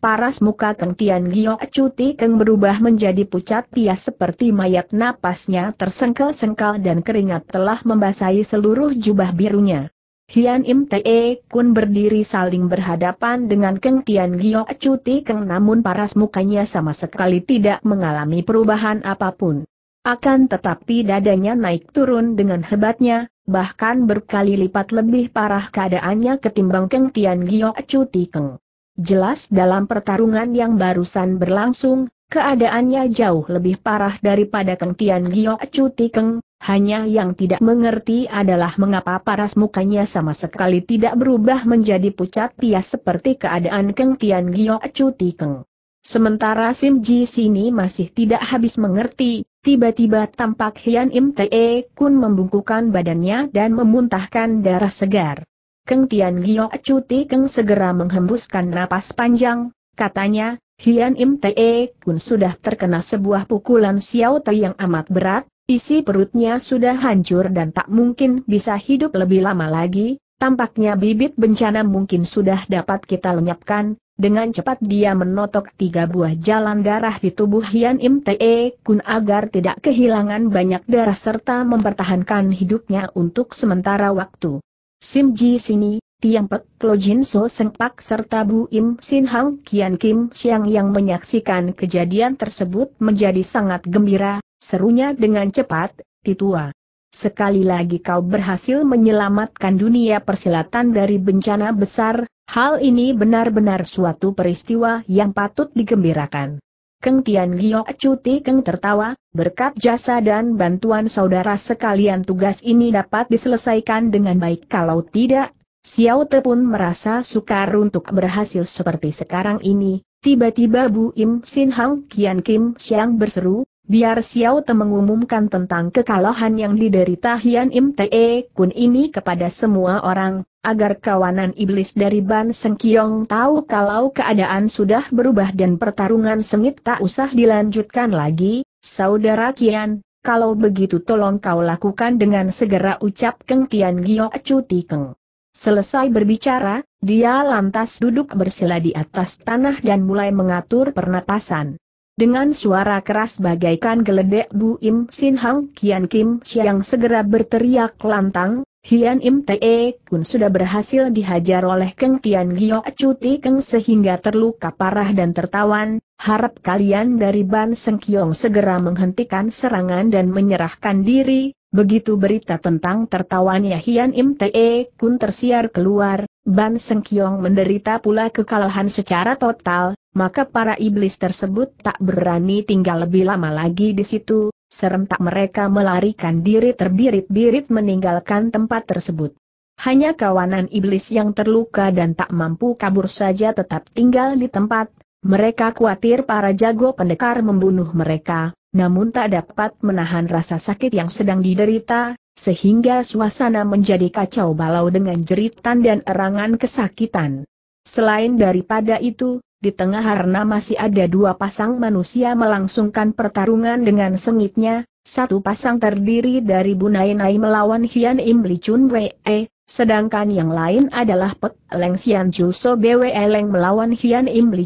Paras muka Keng Tian Giok Cuti Keng berubah menjadi pucat pias seperti mayat napasnya tersengkel-sengkel dan keringat telah membasahi seluruh jubah birunya. Hian Im Te e Kun berdiri saling berhadapan dengan Keng Tian Gio Cuti Keng namun paras mukanya sama sekali tidak mengalami perubahan apapun. Akan tetapi dadanya naik turun dengan hebatnya, bahkan berkali lipat lebih parah keadaannya ketimbang Keng Tian Gio Cuti Keng. Jelas dalam pertarungan yang barusan berlangsung, keadaannya jauh lebih parah daripada Keng Tian Gio Cuti Keng, hanya yang tidak mengerti adalah mengapa paras mukanya sama sekali tidak berubah menjadi pucat tias seperti keadaan Keng Tian Giok Cuti Keng. Sementara Sim Ji sini masih tidak habis mengerti, tiba-tiba tampak Hian Im Te Kun membungkukan badannya dan memuntahkan darah segar. Keng Tian Giok Cuti Keng segera menghembuskan napas panjang, katanya, Hian Im Te Kun sudah terkena sebuah pukulan Xiao Te yang amat berat, Isi perutnya sudah hancur dan tak mungkin bisa hidup lebih lama lagi, tampaknya bibit bencana mungkin sudah dapat kita lenyapkan, dengan cepat dia menotok tiga buah jalan darah di tubuh Hian Im Te Kun agar tidak kehilangan banyak darah serta mempertahankan hidupnya untuk sementara waktu. Sim Ji sini, Tiang Pek, Klo Jin So Seng Pak serta Bu Im Sin Hang Kian Kim Siang yang menyaksikan kejadian tersebut menjadi sangat gembira, serunya dengan cepat, Titua. Sekali lagi kau berhasil menyelamatkan dunia persilatan dari bencana besar, hal ini benar-benar suatu peristiwa yang patut digembirakan. Keng Tian Gio Cuti Keng tertawa, berkat jasa dan bantuan saudara sekalian tugas ini dapat diselesaikan dengan baik kalau tidak Xiao Te pun merasa sukar untuk berhasil seperti sekarang ini, tiba-tiba Bu Im Sin Hang Kian Kim Siang berseru, biar Xiao Te mengumumkan tentang kekalahan yang diderita Hian Im Te Kun ini kepada semua orang, agar kawanan iblis dari Ban Seng Kiong tahu kalau keadaan sudah berubah dan pertarungan sengit tak usah dilanjutkan lagi, Saudara Kian, kalau begitu tolong kau lakukan dengan segera ucap Keng Tian Giok Cuti Keng. Selesai berbicara, dia lantas duduk bersila di atas tanah dan mulai mengatur pernapasan. Dengan suara keras bagaikan geledek Bu Im Sin Hang Kian Kim Siang segera berteriak lantang, Hian Im Te e Kun sudah berhasil dihajar oleh Keng Tian Gio Cuti Keng sehingga terluka parah dan tertawan, harap kalian dari Ban Seng Kiong segera menghentikan serangan dan menyerahkan diri, Begitu berita tentang tertawanya Hian Im Te Kun tersiar keluar, Ban Sengkyong menderita pula kekalahan secara total, maka para iblis tersebut tak berani tinggal lebih lama lagi di situ, serentak mereka melarikan diri terbirit-birit meninggalkan tempat tersebut. Hanya kawanan iblis yang terluka dan tak mampu kabur saja tetap tinggal di tempat, mereka khawatir para jago pendekar membunuh mereka, namun tak dapat menahan rasa sakit yang sedang diderita, sehingga suasana menjadi kacau balau dengan jeritan dan erangan kesakitan. Selain daripada itu, di tengah harna masih ada dua pasang manusia melangsungkan pertarungan dengan sengitnya, satu pasang terdiri dari Bunainai melawan Hian Im Li Chun Wei, e, sedangkan yang lain adalah Pek Leng Xian Ju So Bwe e Leng melawan Hian Im Li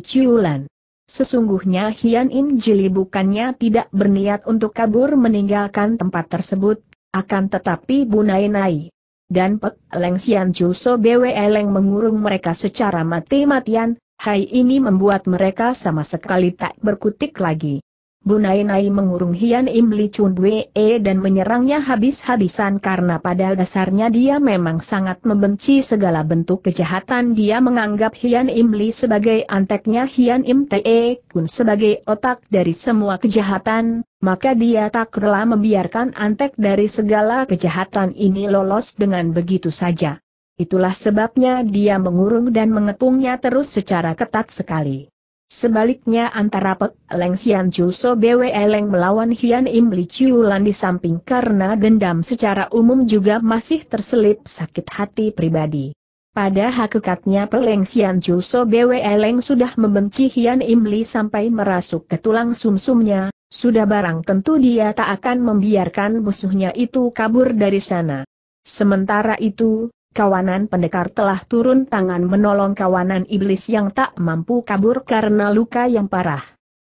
Sesungguhnya Hian In Jili bukannya tidak berniat untuk kabur meninggalkan tempat tersebut, akan tetapi Bunai Nai dan Pek Leng Xian Juso Bwe Leng mengurung mereka secara mati-matian, hai ini membuat mereka sama sekali tak berkutik lagi. Bunainai mengurung Hian Imli Chun Bwe e dan menyerangnya habis-habisan karena pada dasarnya dia memang sangat membenci segala bentuk kejahatan. Dia menganggap Hian Imli sebagai anteknya Hian Im Te e Kun sebagai otak dari semua kejahatan, maka dia tak rela membiarkan antek dari segala kejahatan ini lolos dengan begitu saja. Itulah sebabnya dia mengurung dan mengepungnya terus secara ketat sekali. Sebaliknya antara Pek Leng Sian Ju Bwe Leng melawan Hian Im Li Chiu di samping karena dendam secara umum juga masih terselip sakit hati pribadi. Pada hakikatnya Pek Leng Sian Ju Bwe Leng sudah membenci Hian Im Li sampai merasuk ke tulang sumsumnya, sudah barang tentu dia tak akan membiarkan musuhnya itu kabur dari sana. Sementara itu, kawanan pendekar telah turun tangan menolong kawanan iblis yang tak mampu kabur karena luka yang parah.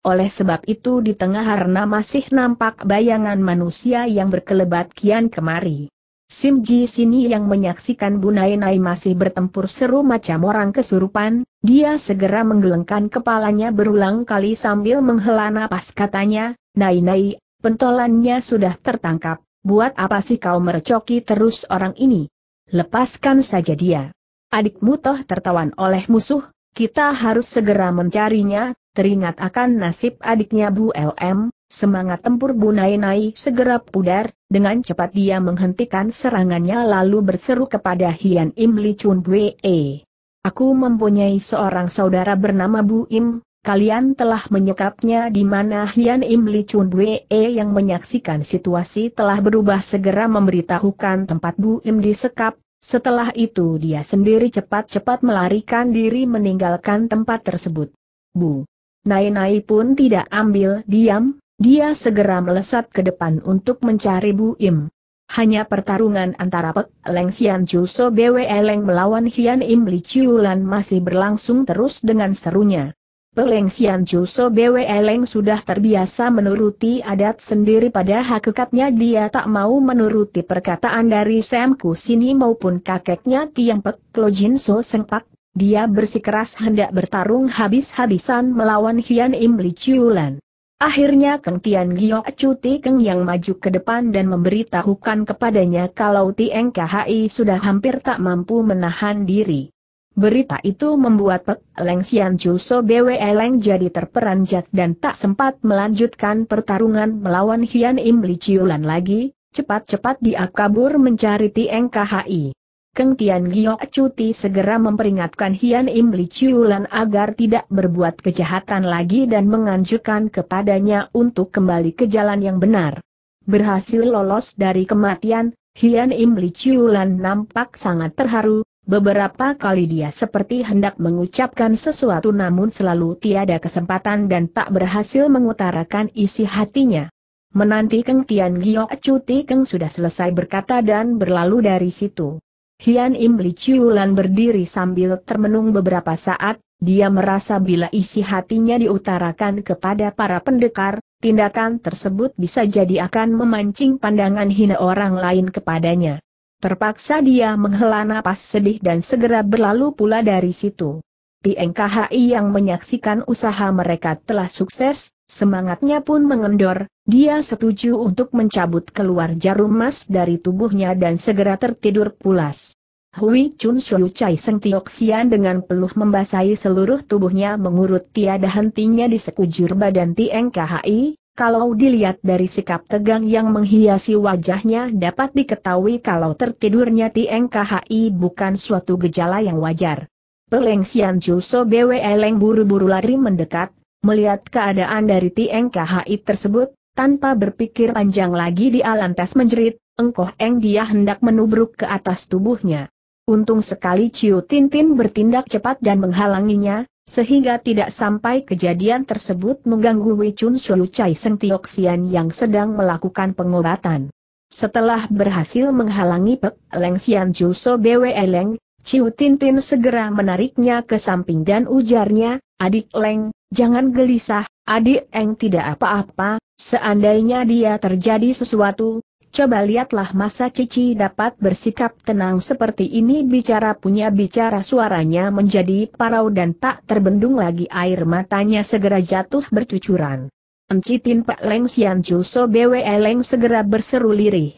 Oleh sebab itu di tengah harna masih nampak bayangan manusia yang berkelebat kian kemari. Sim Ji sini yang menyaksikan Bunai Nai masih bertempur seru macam orang kesurupan, dia segera menggelengkan kepalanya berulang kali sambil menghela napas katanya, Nai Nai, pentolannya sudah tertangkap, buat apa sih kau mercoki terus orang ini? lepaskan saja dia. Adikmu toh tertawan oleh musuh, kita harus segera mencarinya, teringat akan nasib adiknya Bu LM, semangat tempur Bu Nai Nai segera pudar, dengan cepat dia menghentikan serangannya lalu berseru kepada Hian Im Li Chun E. Aku mempunyai seorang saudara bernama Bu Im, Kalian telah menyekapnya di mana Hian Im Li Chun E yang menyaksikan situasi telah berubah segera memberitahukan tempat Bu Im disekap, setelah itu dia sendiri cepat-cepat melarikan diri meninggalkan tempat tersebut. Bu. Nai-nai pun tidak ambil diam, dia segera melesat ke depan untuk mencari Bu Im. Hanya pertarungan antara Pek Leng Xian Chu So Bwe Leng melawan Hian Im Li Lan masih berlangsung terus dengan serunya. Pelengsian Juso BW Eleng sudah terbiasa menuruti adat sendiri pada hakikatnya dia tak mau menuruti perkataan dari Sam Kusini maupun kakeknya Tiang Pek Jin So Sengpak, dia bersikeras hendak bertarung habis-habisan melawan Hian Im Li Akhirnya Keng Tian Giok Cuti Keng yang maju ke depan dan memberitahukan kepadanya kalau Tiang KHI sudah hampir tak mampu menahan diri. Berita itu membuat Pek Leng Sian Chu So Bwe Leng jadi terperanjat dan tak sempat melanjutkan pertarungan melawan Hian Im Li Chiulan lagi, cepat-cepat dia kabur mencari Tieng KHI. Keng Tian Gio Cuti segera memperingatkan Hian Im Li Chiulan agar tidak berbuat kejahatan lagi dan menganjurkan kepadanya untuk kembali ke jalan yang benar. Berhasil lolos dari kematian, Hian Im Li Chiulan nampak sangat terharu, Beberapa kali dia seperti hendak mengucapkan sesuatu namun selalu tiada kesempatan dan tak berhasil mengutarakan isi hatinya. Menanti Keng Tian Gio Cuti Keng sudah selesai berkata dan berlalu dari situ. Hian Im Li Chiulan berdiri sambil termenung beberapa saat, dia merasa bila isi hatinya diutarakan kepada para pendekar, tindakan tersebut bisa jadi akan memancing pandangan hina orang lain kepadanya. Terpaksa dia menghela napas sedih dan segera berlalu pula dari situ. PNKHI yang menyaksikan usaha mereka telah sukses, semangatnya pun mengendor, dia setuju untuk mencabut keluar jarum emas dari tubuhnya dan segera tertidur pulas. Hui Chun cai Chai Seng Tiok dengan peluh membasahi seluruh tubuhnya mengurut tiada hentinya di sekujur badan Tieng kalau dilihat dari sikap tegang yang menghiasi wajahnya dapat diketahui kalau tertidurnya Tieng KHI bukan suatu gejala yang wajar. Peleng Sian Juso Bwe Leng buru-buru lari mendekat, melihat keadaan dari Tieng KHI tersebut, tanpa berpikir panjang lagi dia lantas menjerit, engkoh eng dia hendak menubruk ke atas tubuhnya. Untung sekali Ciu Tintin bertindak cepat dan menghalanginya, sehingga tidak sampai kejadian tersebut mengganggu Chun Shou Chai Seng Tioxian yang sedang melakukan pengobatan. Setelah berhasil menghalangi Pek Leng Xian Juso Bwe Leng, Ciu Tin Tin segera menariknya ke samping dan ujarnya, adik Leng, jangan gelisah, adik Eng tidak apa-apa, seandainya dia terjadi sesuatu, Coba lihatlah masa Cici dapat bersikap tenang seperti ini bicara punya bicara suaranya menjadi parau dan tak terbendung lagi air matanya segera jatuh bercucuran. Encitin Pak Leng Sian Juso BW Leng segera berseru lirih.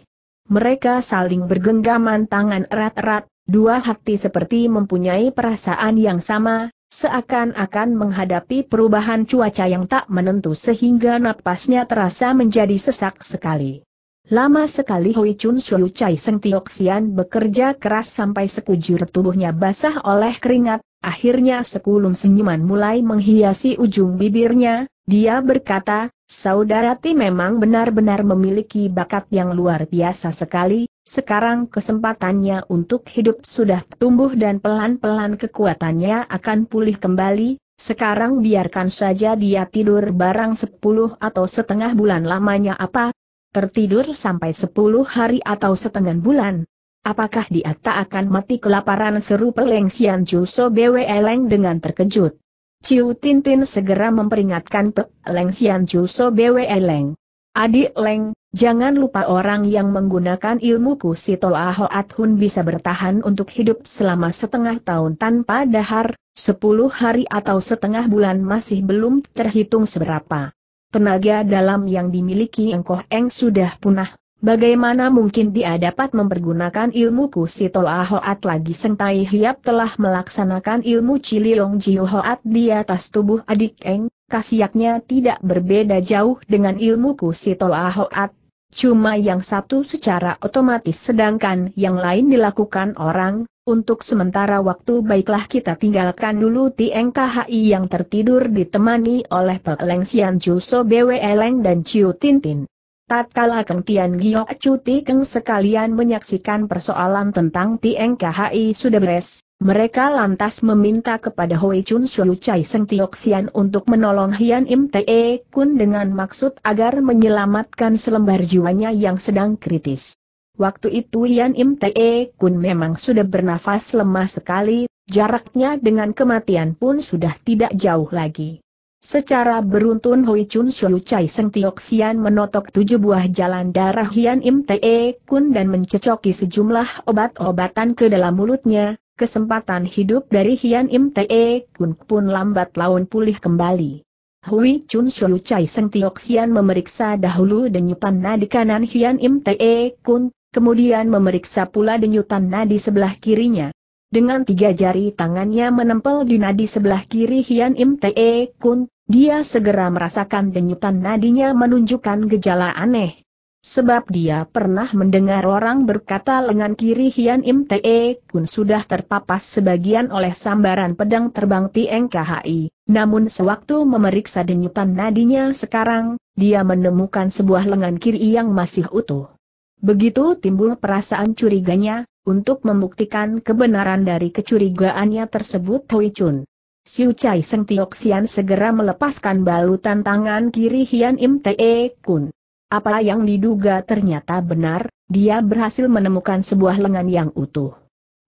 Mereka saling bergenggaman tangan erat-erat, dua hati seperti mempunyai perasaan yang sama, seakan-akan menghadapi perubahan cuaca yang tak menentu sehingga napasnya terasa menjadi sesak sekali. Lama sekali Hui Chun Shuyu Chai Seng Sian bekerja keras sampai sekujur tubuhnya basah oleh keringat, akhirnya sekulum senyuman mulai menghiasi ujung bibirnya, dia berkata, Saudara Ti memang benar-benar memiliki bakat yang luar biasa sekali, sekarang kesempatannya untuk hidup sudah tumbuh dan pelan-pelan kekuatannya akan pulih kembali, sekarang biarkan saja dia tidur barang sepuluh atau setengah bulan lamanya apa, tertidur sampai 10 hari atau setengah bulan. Apakah dia tak akan mati kelaparan seru Peleng Sian Juso Bwe Leng dengan terkejut. Ciu Tintin segera memperingatkan Peleng Sian Juso Bwe Leng. Adik Leng, jangan lupa orang yang menggunakan ilmu kusito Ahoat Hun bisa bertahan untuk hidup selama setengah tahun tanpa dahar, sepuluh hari atau setengah bulan masih belum terhitung seberapa tenaga dalam yang dimiliki Engkoh Eng sudah punah, Bagaimana mungkin dia dapat mempergunakan ilmu Kusito Ahoat lagi Sentai Hiap telah melaksanakan ilmu Ciliong Jiu Hoat di atas tubuh adik Eng, kasiaknya tidak berbeda jauh dengan ilmu Kusito Ahoat, Cuma yang satu secara otomatis sedangkan yang lain dilakukan orang, untuk sementara waktu baiklah kita tinggalkan dulu TNKHI yang tertidur ditemani oleh Pak Leng Sian Juso Bwe Leng dan Ciu Tintin. Tatkala Keng Tian Giok Cuti Keng sekalian menyaksikan persoalan tentang TNKHI sudah beres, mereka lantas meminta kepada Hoi Chun Shu Chai Seng Tiok Xian untuk menolong Hian Im Te Kun dengan maksud agar menyelamatkan selembar jiwanya yang sedang kritis. Waktu itu Hian Im Te Kun memang sudah bernafas lemah sekali, jaraknya dengan kematian pun sudah tidak jauh lagi. Secara beruntun Hoi Chun Shu Chai Seng Tiok Xian menotok tujuh buah jalan darah Hian Im Te Kun dan mencecoki sejumlah obat-obatan ke dalam mulutnya, kesempatan hidup dari Hian Im Te e Kun pun lambat laun pulih kembali. Hui Chun Shou Chai Seng Tiok memeriksa dahulu denyutan nadi kanan Hian Im Te e Kun, kemudian memeriksa pula denyutan nadi sebelah kirinya. Dengan tiga jari tangannya menempel di nadi sebelah kiri Hian Im Te e Kun, dia segera merasakan denyutan nadinya menunjukkan gejala aneh. Sebab dia pernah mendengar orang berkata lengan kiri Hian Im Te Kun sudah terpapas sebagian oleh sambaran pedang terbang Tieng KHI. Namun sewaktu memeriksa denyutan nadinya sekarang, dia menemukan sebuah lengan kiri yang masih utuh. Begitu timbul perasaan curiganya, untuk membuktikan kebenaran dari kecurigaannya tersebut Hui Chun. Siu Chai Seng Tiok segera melepaskan balutan tangan kiri Hian Im Te Kun. Apa yang diduga ternyata benar, dia berhasil menemukan sebuah lengan yang utuh.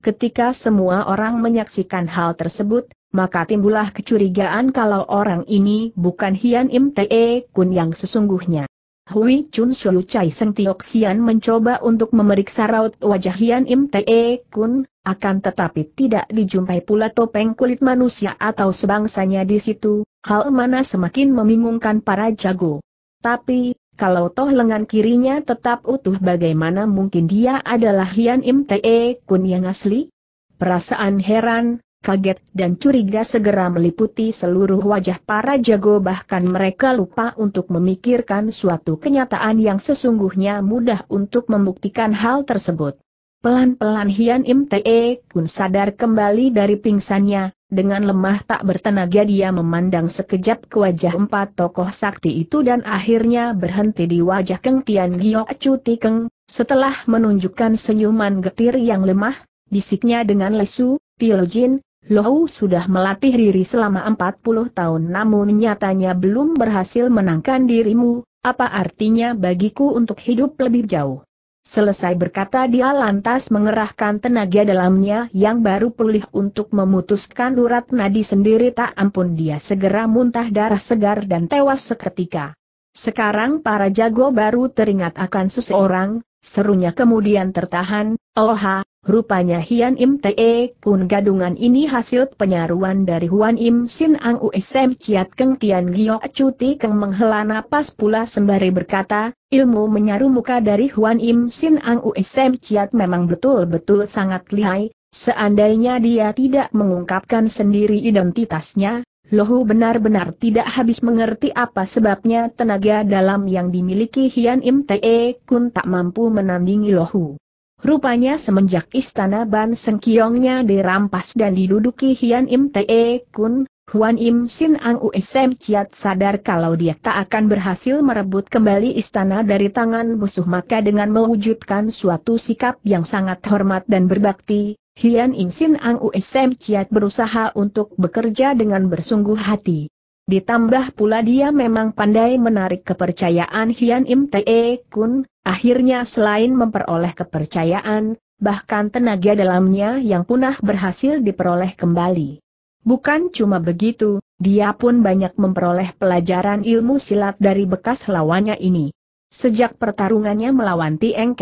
Ketika semua orang menyaksikan hal tersebut, maka timbullah kecurigaan kalau orang ini bukan Hian Im Te Kun yang sesungguhnya. Hui Chun Shu Chai Seng Tiok Xian mencoba untuk memeriksa raut wajah Hian Im Te Kun, akan tetapi tidak dijumpai pula topeng kulit manusia atau sebangsanya di situ, hal mana semakin membingungkan para jago. Tapi, kalau toh lengan kirinya tetap utuh bagaimana mungkin dia adalah Hian Im Te e, Kun yang asli? Perasaan heran, kaget dan curiga segera meliputi seluruh wajah para jago bahkan mereka lupa untuk memikirkan suatu kenyataan yang sesungguhnya mudah untuk membuktikan hal tersebut. Pelan-pelan Hian Im Te e, Kun sadar kembali dari pingsannya, dengan lemah tak bertenaga dia memandang sekejap ke wajah empat tokoh sakti itu dan akhirnya berhenti di wajah Keng Tian Giok Cuti Keng, setelah menunjukkan senyuman getir yang lemah, bisiknya dengan lesu, Jin, Lohou sudah melatih diri selama empat puluh tahun namun nyatanya belum berhasil menangkan dirimu, apa artinya bagiku untuk hidup lebih jauh? Selesai berkata dia lantas mengerahkan tenaga dalamnya yang baru pulih untuk memutuskan urat nadi sendiri tak ampun dia segera muntah darah segar dan tewas seketika. Sekarang para jago baru teringat akan seseorang, serunya kemudian tertahan, Oha, Rupanya Hian Im Te Kun gadungan ini hasil penyaruan dari Huan Im Sin Ang Uisem Ciat Keng Tian Gio Cuti Keng menghela napas pula sembari berkata, ilmu menyaru muka dari Huan Im Sin Ang Uisem Ciat memang betul-betul sangat lihai, seandainya dia tidak mengungkapkan sendiri identitasnya, Lohu benar-benar tidak habis mengerti apa sebabnya tenaga dalam yang dimiliki Hian Im Te Kun tak mampu menandingi Lohu. Rupanya semenjak istana Ban Sengkiongnya dirampas dan diduduki Hian Im Te Kun, Huan Im Sin Ang USM Ciat sadar kalau dia tak akan berhasil merebut kembali istana dari tangan musuh maka dengan mewujudkan suatu sikap yang sangat hormat dan berbakti, Hian Im Sin Ang USM Ciat berusaha untuk bekerja dengan bersungguh hati. Ditambah pula dia memang pandai menarik kepercayaan Hian Im Te Kun, akhirnya selain memperoleh kepercayaan, bahkan tenaga dalamnya yang punah berhasil diperoleh kembali. Bukan cuma begitu, dia pun banyak memperoleh pelajaran ilmu silat dari bekas lawannya ini. Sejak pertarungannya melawan Tieng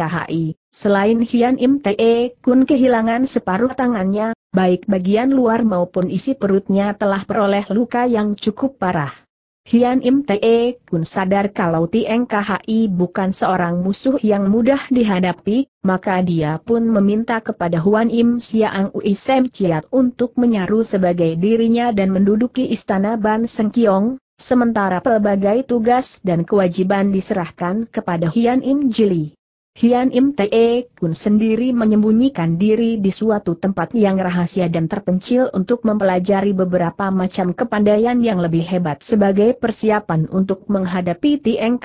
selain Hian Im Te Kun kehilangan separuh tangannya, baik bagian luar maupun isi perutnya telah peroleh luka yang cukup parah. Hian Im Te Kun sadar kalau Tieng bukan seorang musuh yang mudah dihadapi, maka dia pun meminta kepada Huan Im Siang Ui Sem Chiat untuk menyaru sebagai dirinya dan menduduki istana Ban Kiong, Sementara pelbagai tugas dan kewajiban diserahkan kepada Hian Im Jili. Hian Im Te Kun sendiri menyembunyikan diri di suatu tempat yang rahasia dan terpencil untuk mempelajari beberapa macam kepandaian yang lebih hebat sebagai persiapan untuk menghadapi Tieng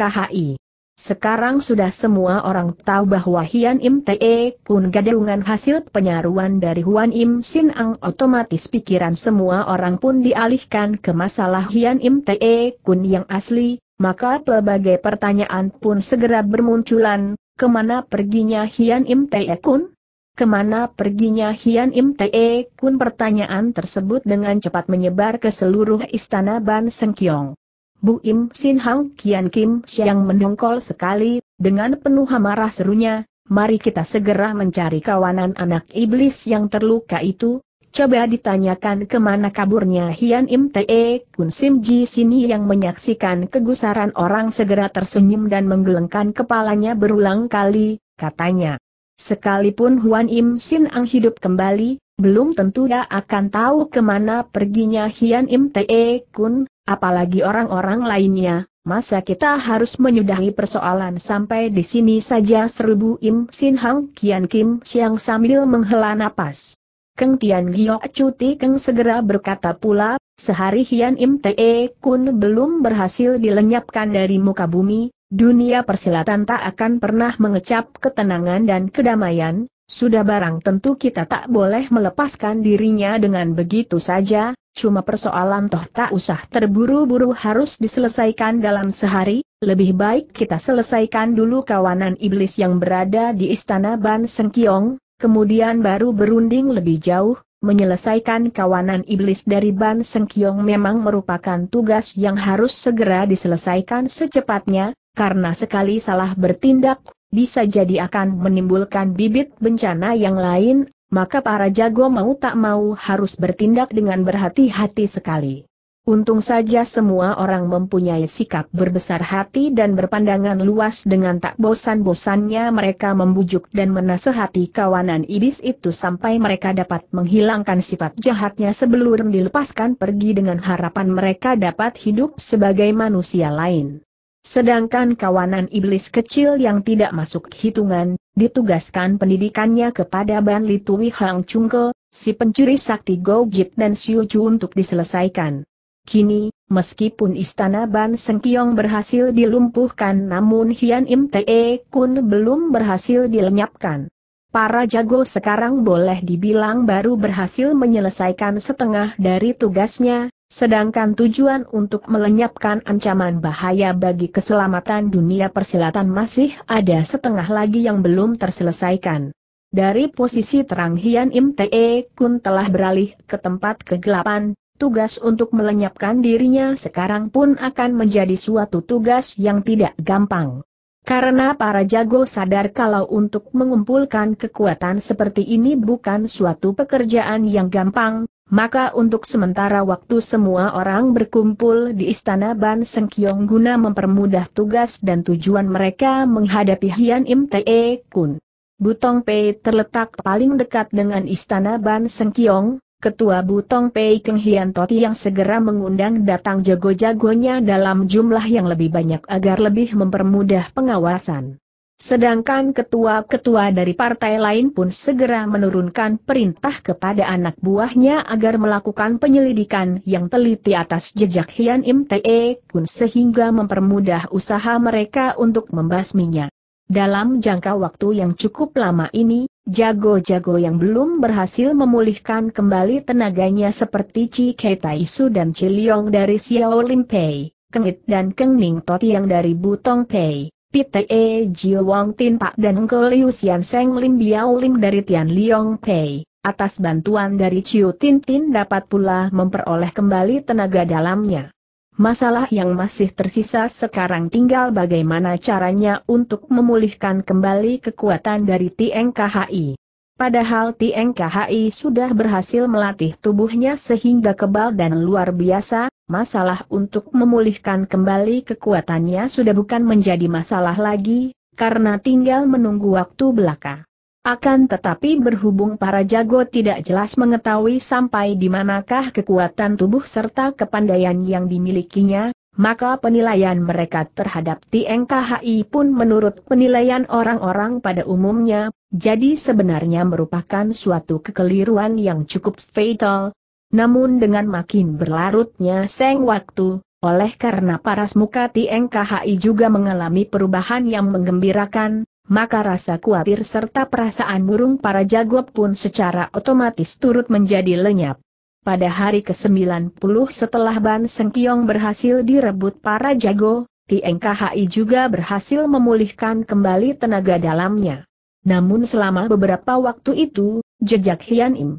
sekarang sudah semua orang tahu bahwa Hian Im Te Kun gadungan hasil penyaruan dari Huan Im Sin Ang otomatis pikiran semua orang pun dialihkan ke masalah Hian Im Te Kun yang asli, maka pelbagai pertanyaan pun segera bermunculan, kemana perginya Hian Im Te Kun? Kemana perginya Hian Im Te Kun pertanyaan tersebut dengan cepat menyebar ke seluruh istana Ban Kiong. Bu Im Sin Hang Kian Kim Siang mendongkol sekali, dengan penuh amarah serunya, mari kita segera mencari kawanan anak iblis yang terluka itu, coba ditanyakan kemana kaburnya Hian Im Te Kun Sim Ji sini yang menyaksikan kegusaran orang segera tersenyum dan menggelengkan kepalanya berulang kali, katanya. Sekalipun Huan Im Sin Ang hidup kembali, belum tentu dia akan tahu kemana perginya Hian Im Te Kun, Apalagi orang-orang lainnya, masa kita harus menyudahi persoalan sampai di sini saja serbu Im Sin Hang Kian Kim Siang sambil menghela napas. Keng Tian Giok Cuti Keng segera berkata pula, sehari Hian Im Te e Kun belum berhasil dilenyapkan dari muka bumi, dunia persilatan tak akan pernah mengecap ketenangan dan kedamaian, sudah barang tentu kita tak boleh melepaskan dirinya dengan begitu saja, cuma persoalan toh tak usah terburu-buru harus diselesaikan dalam sehari, lebih baik kita selesaikan dulu kawanan iblis yang berada di istana Ban Sengkiong, kemudian baru berunding lebih jauh, menyelesaikan kawanan iblis dari Ban Sengkiong memang merupakan tugas yang harus segera diselesaikan secepatnya, karena sekali salah bertindak, bisa jadi akan menimbulkan bibit bencana yang lain, maka para jago mau tak mau harus bertindak dengan berhati-hati sekali. Untung saja semua orang mempunyai sikap berbesar hati dan berpandangan luas dengan tak bosan-bosannya mereka membujuk dan menasehati kawanan iblis itu sampai mereka dapat menghilangkan sifat jahatnya sebelum dilepaskan pergi dengan harapan mereka dapat hidup sebagai manusia lain. Sedangkan kawanan iblis kecil yang tidak masuk hitungan, ditugaskan pendidikannya kepada Ban Li Tui Hang Chung si pencuri sakti Go dan Siu Chu untuk diselesaikan. Kini, meskipun istana Ban Sengkiong berhasil dilumpuhkan namun Hian Im Te Kun belum berhasil dilenyapkan. Para jago sekarang boleh dibilang baru berhasil menyelesaikan setengah dari tugasnya, Sedangkan tujuan untuk melenyapkan ancaman bahaya bagi keselamatan dunia persilatan masih ada setengah lagi yang belum terselesaikan. Dari posisi terang Hian Im Te Kun telah beralih ke tempat kegelapan, tugas untuk melenyapkan dirinya sekarang pun akan menjadi suatu tugas yang tidak gampang. Karena para jago sadar kalau untuk mengumpulkan kekuatan seperti ini bukan suatu pekerjaan yang gampang, maka untuk sementara waktu semua orang berkumpul di istana Ban Sengkiong guna mempermudah tugas dan tujuan mereka menghadapi Hian Im Te Kun. Butong Pei terletak paling dekat dengan istana Ban Sengkiong, Ketua Butong Pei Keng Hian Toti yang segera mengundang datang jago-jagonya dalam jumlah yang lebih banyak agar lebih mempermudah pengawasan. Sedangkan ketua-ketua dari partai lain pun segera menurunkan perintah kepada anak buahnya agar melakukan penyelidikan yang teliti atas jejak Hian Im Kun sehingga mempermudah usaha mereka untuk membasminya. Dalam jangka waktu yang cukup lama ini, jago-jago yang belum berhasil memulihkan kembali tenaganya seperti Chi Kei Su dan Ciliong dari Xiao Lim Pei, Kengit dan Keng Ning Toti yang dari Butong Pei PTE Jiu Wong Tin Pak dan Engko Liu Xian Seng Lim Biao Lim dari Tian Liong Pei. Atas bantuan dari Chiu Tin Tin dapat pula memperoleh kembali tenaga dalamnya. Masalah yang masih tersisa sekarang tinggal bagaimana caranya untuk memulihkan kembali kekuatan dari TNKHI. Padahal Tieng KHI sudah berhasil melatih tubuhnya sehingga kebal dan luar biasa, masalah untuk memulihkan kembali kekuatannya sudah bukan menjadi masalah lagi, karena tinggal menunggu waktu belaka. Akan tetapi berhubung para jago tidak jelas mengetahui sampai di manakah kekuatan tubuh serta kepandaian yang dimilikinya, maka penilaian mereka terhadap TNKHI pun menurut penilaian orang-orang pada umumnya, jadi sebenarnya merupakan suatu kekeliruan yang cukup fatal. Namun dengan makin berlarutnya seng waktu, oleh karena paras muka TNKHI juga mengalami perubahan yang menggembirakan, maka rasa khawatir serta perasaan burung para jago pun secara otomatis turut menjadi lenyap. Pada hari ke-90 setelah Ban Sengkiong berhasil direbut para jago, Tieng KHI juga berhasil memulihkan kembali tenaga dalamnya. Namun selama beberapa waktu itu, jejak Hian Im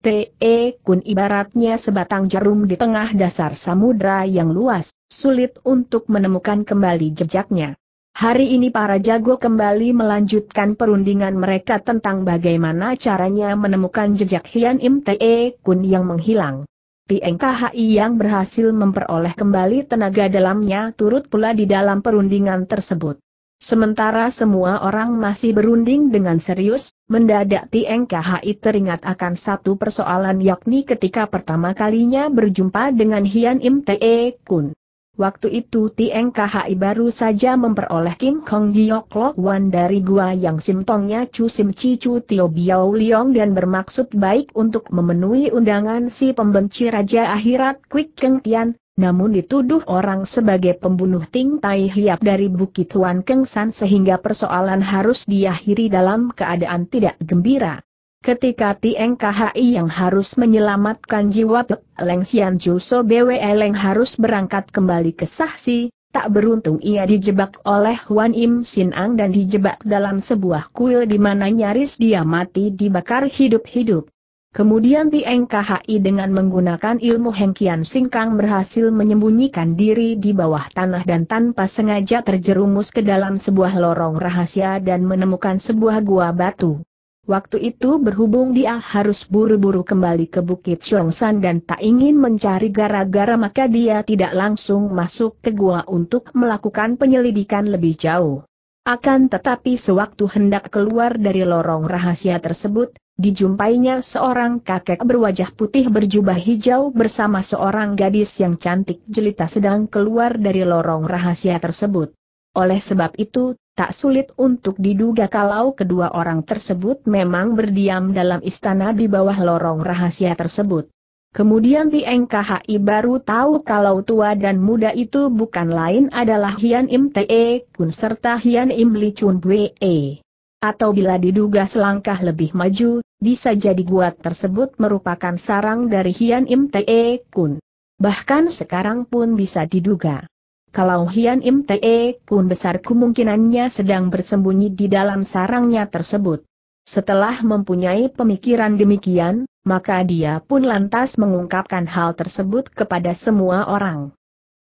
T.E. Kun ibaratnya sebatang jarum di tengah dasar samudra yang luas, sulit untuk menemukan kembali jejaknya. Hari ini para jago kembali melanjutkan perundingan mereka tentang bagaimana caranya menemukan jejak Hian Im Te Kun yang menghilang. Tieng yang berhasil memperoleh kembali tenaga dalamnya turut pula di dalam perundingan tersebut. Sementara semua orang masih berunding dengan serius, mendadak Tieng teringat akan satu persoalan yakni ketika pertama kalinya berjumpa dengan Hian Im Te Kun. Waktu itu Tieng Khai baru saja memperoleh Kim Kong Giok Lok Wan dari gua yang simtongnya Chu Sim Chi Chu Tio Biao Liong dan bermaksud baik untuk memenuhi undangan si pembenci Raja Akhirat Kwik Keng Tian, namun dituduh orang sebagai pembunuh Ting Tai Hiap dari Bukit Wan Keng San sehingga persoalan harus diakhiri dalam keadaan tidak gembira. Ketika Tieng KHI yang harus menyelamatkan jiwa Pek Leng Xian Juso BWE Leng harus berangkat kembali ke Saksi, tak beruntung ia dijebak oleh Wan Im Sin Ang dan dijebak dalam sebuah kuil di mana nyaris dia mati dibakar hidup-hidup. Kemudian Tieng KHI dengan menggunakan ilmu Hengkian Singkang berhasil menyembunyikan diri di bawah tanah dan tanpa sengaja terjerumus ke dalam sebuah lorong rahasia dan menemukan sebuah gua batu. Waktu itu berhubung dia harus buru-buru kembali ke Bukit Chongsan dan tak ingin mencari gara-gara maka dia tidak langsung masuk ke gua untuk melakukan penyelidikan lebih jauh. Akan tetapi sewaktu hendak keluar dari lorong rahasia tersebut, dijumpainya seorang kakek berwajah putih berjubah hijau bersama seorang gadis yang cantik jelita sedang keluar dari lorong rahasia tersebut. Oleh sebab itu, Tak sulit untuk diduga kalau kedua orang tersebut memang berdiam dalam istana di bawah lorong rahasia tersebut. Kemudian Tieng KHI baru tahu kalau tua dan muda itu bukan lain adalah Hian Im Te Kun serta Hian Im Li Chun e. Atau bila diduga selangkah lebih maju, bisa jadi gua tersebut merupakan sarang dari Hian Im Te Kun. Bahkan sekarang pun bisa diduga. Kalau Hian Im Te Kun besar kemungkinannya sedang bersembunyi di dalam sarangnya tersebut. Setelah mempunyai pemikiran demikian, maka dia pun lantas mengungkapkan hal tersebut kepada semua orang.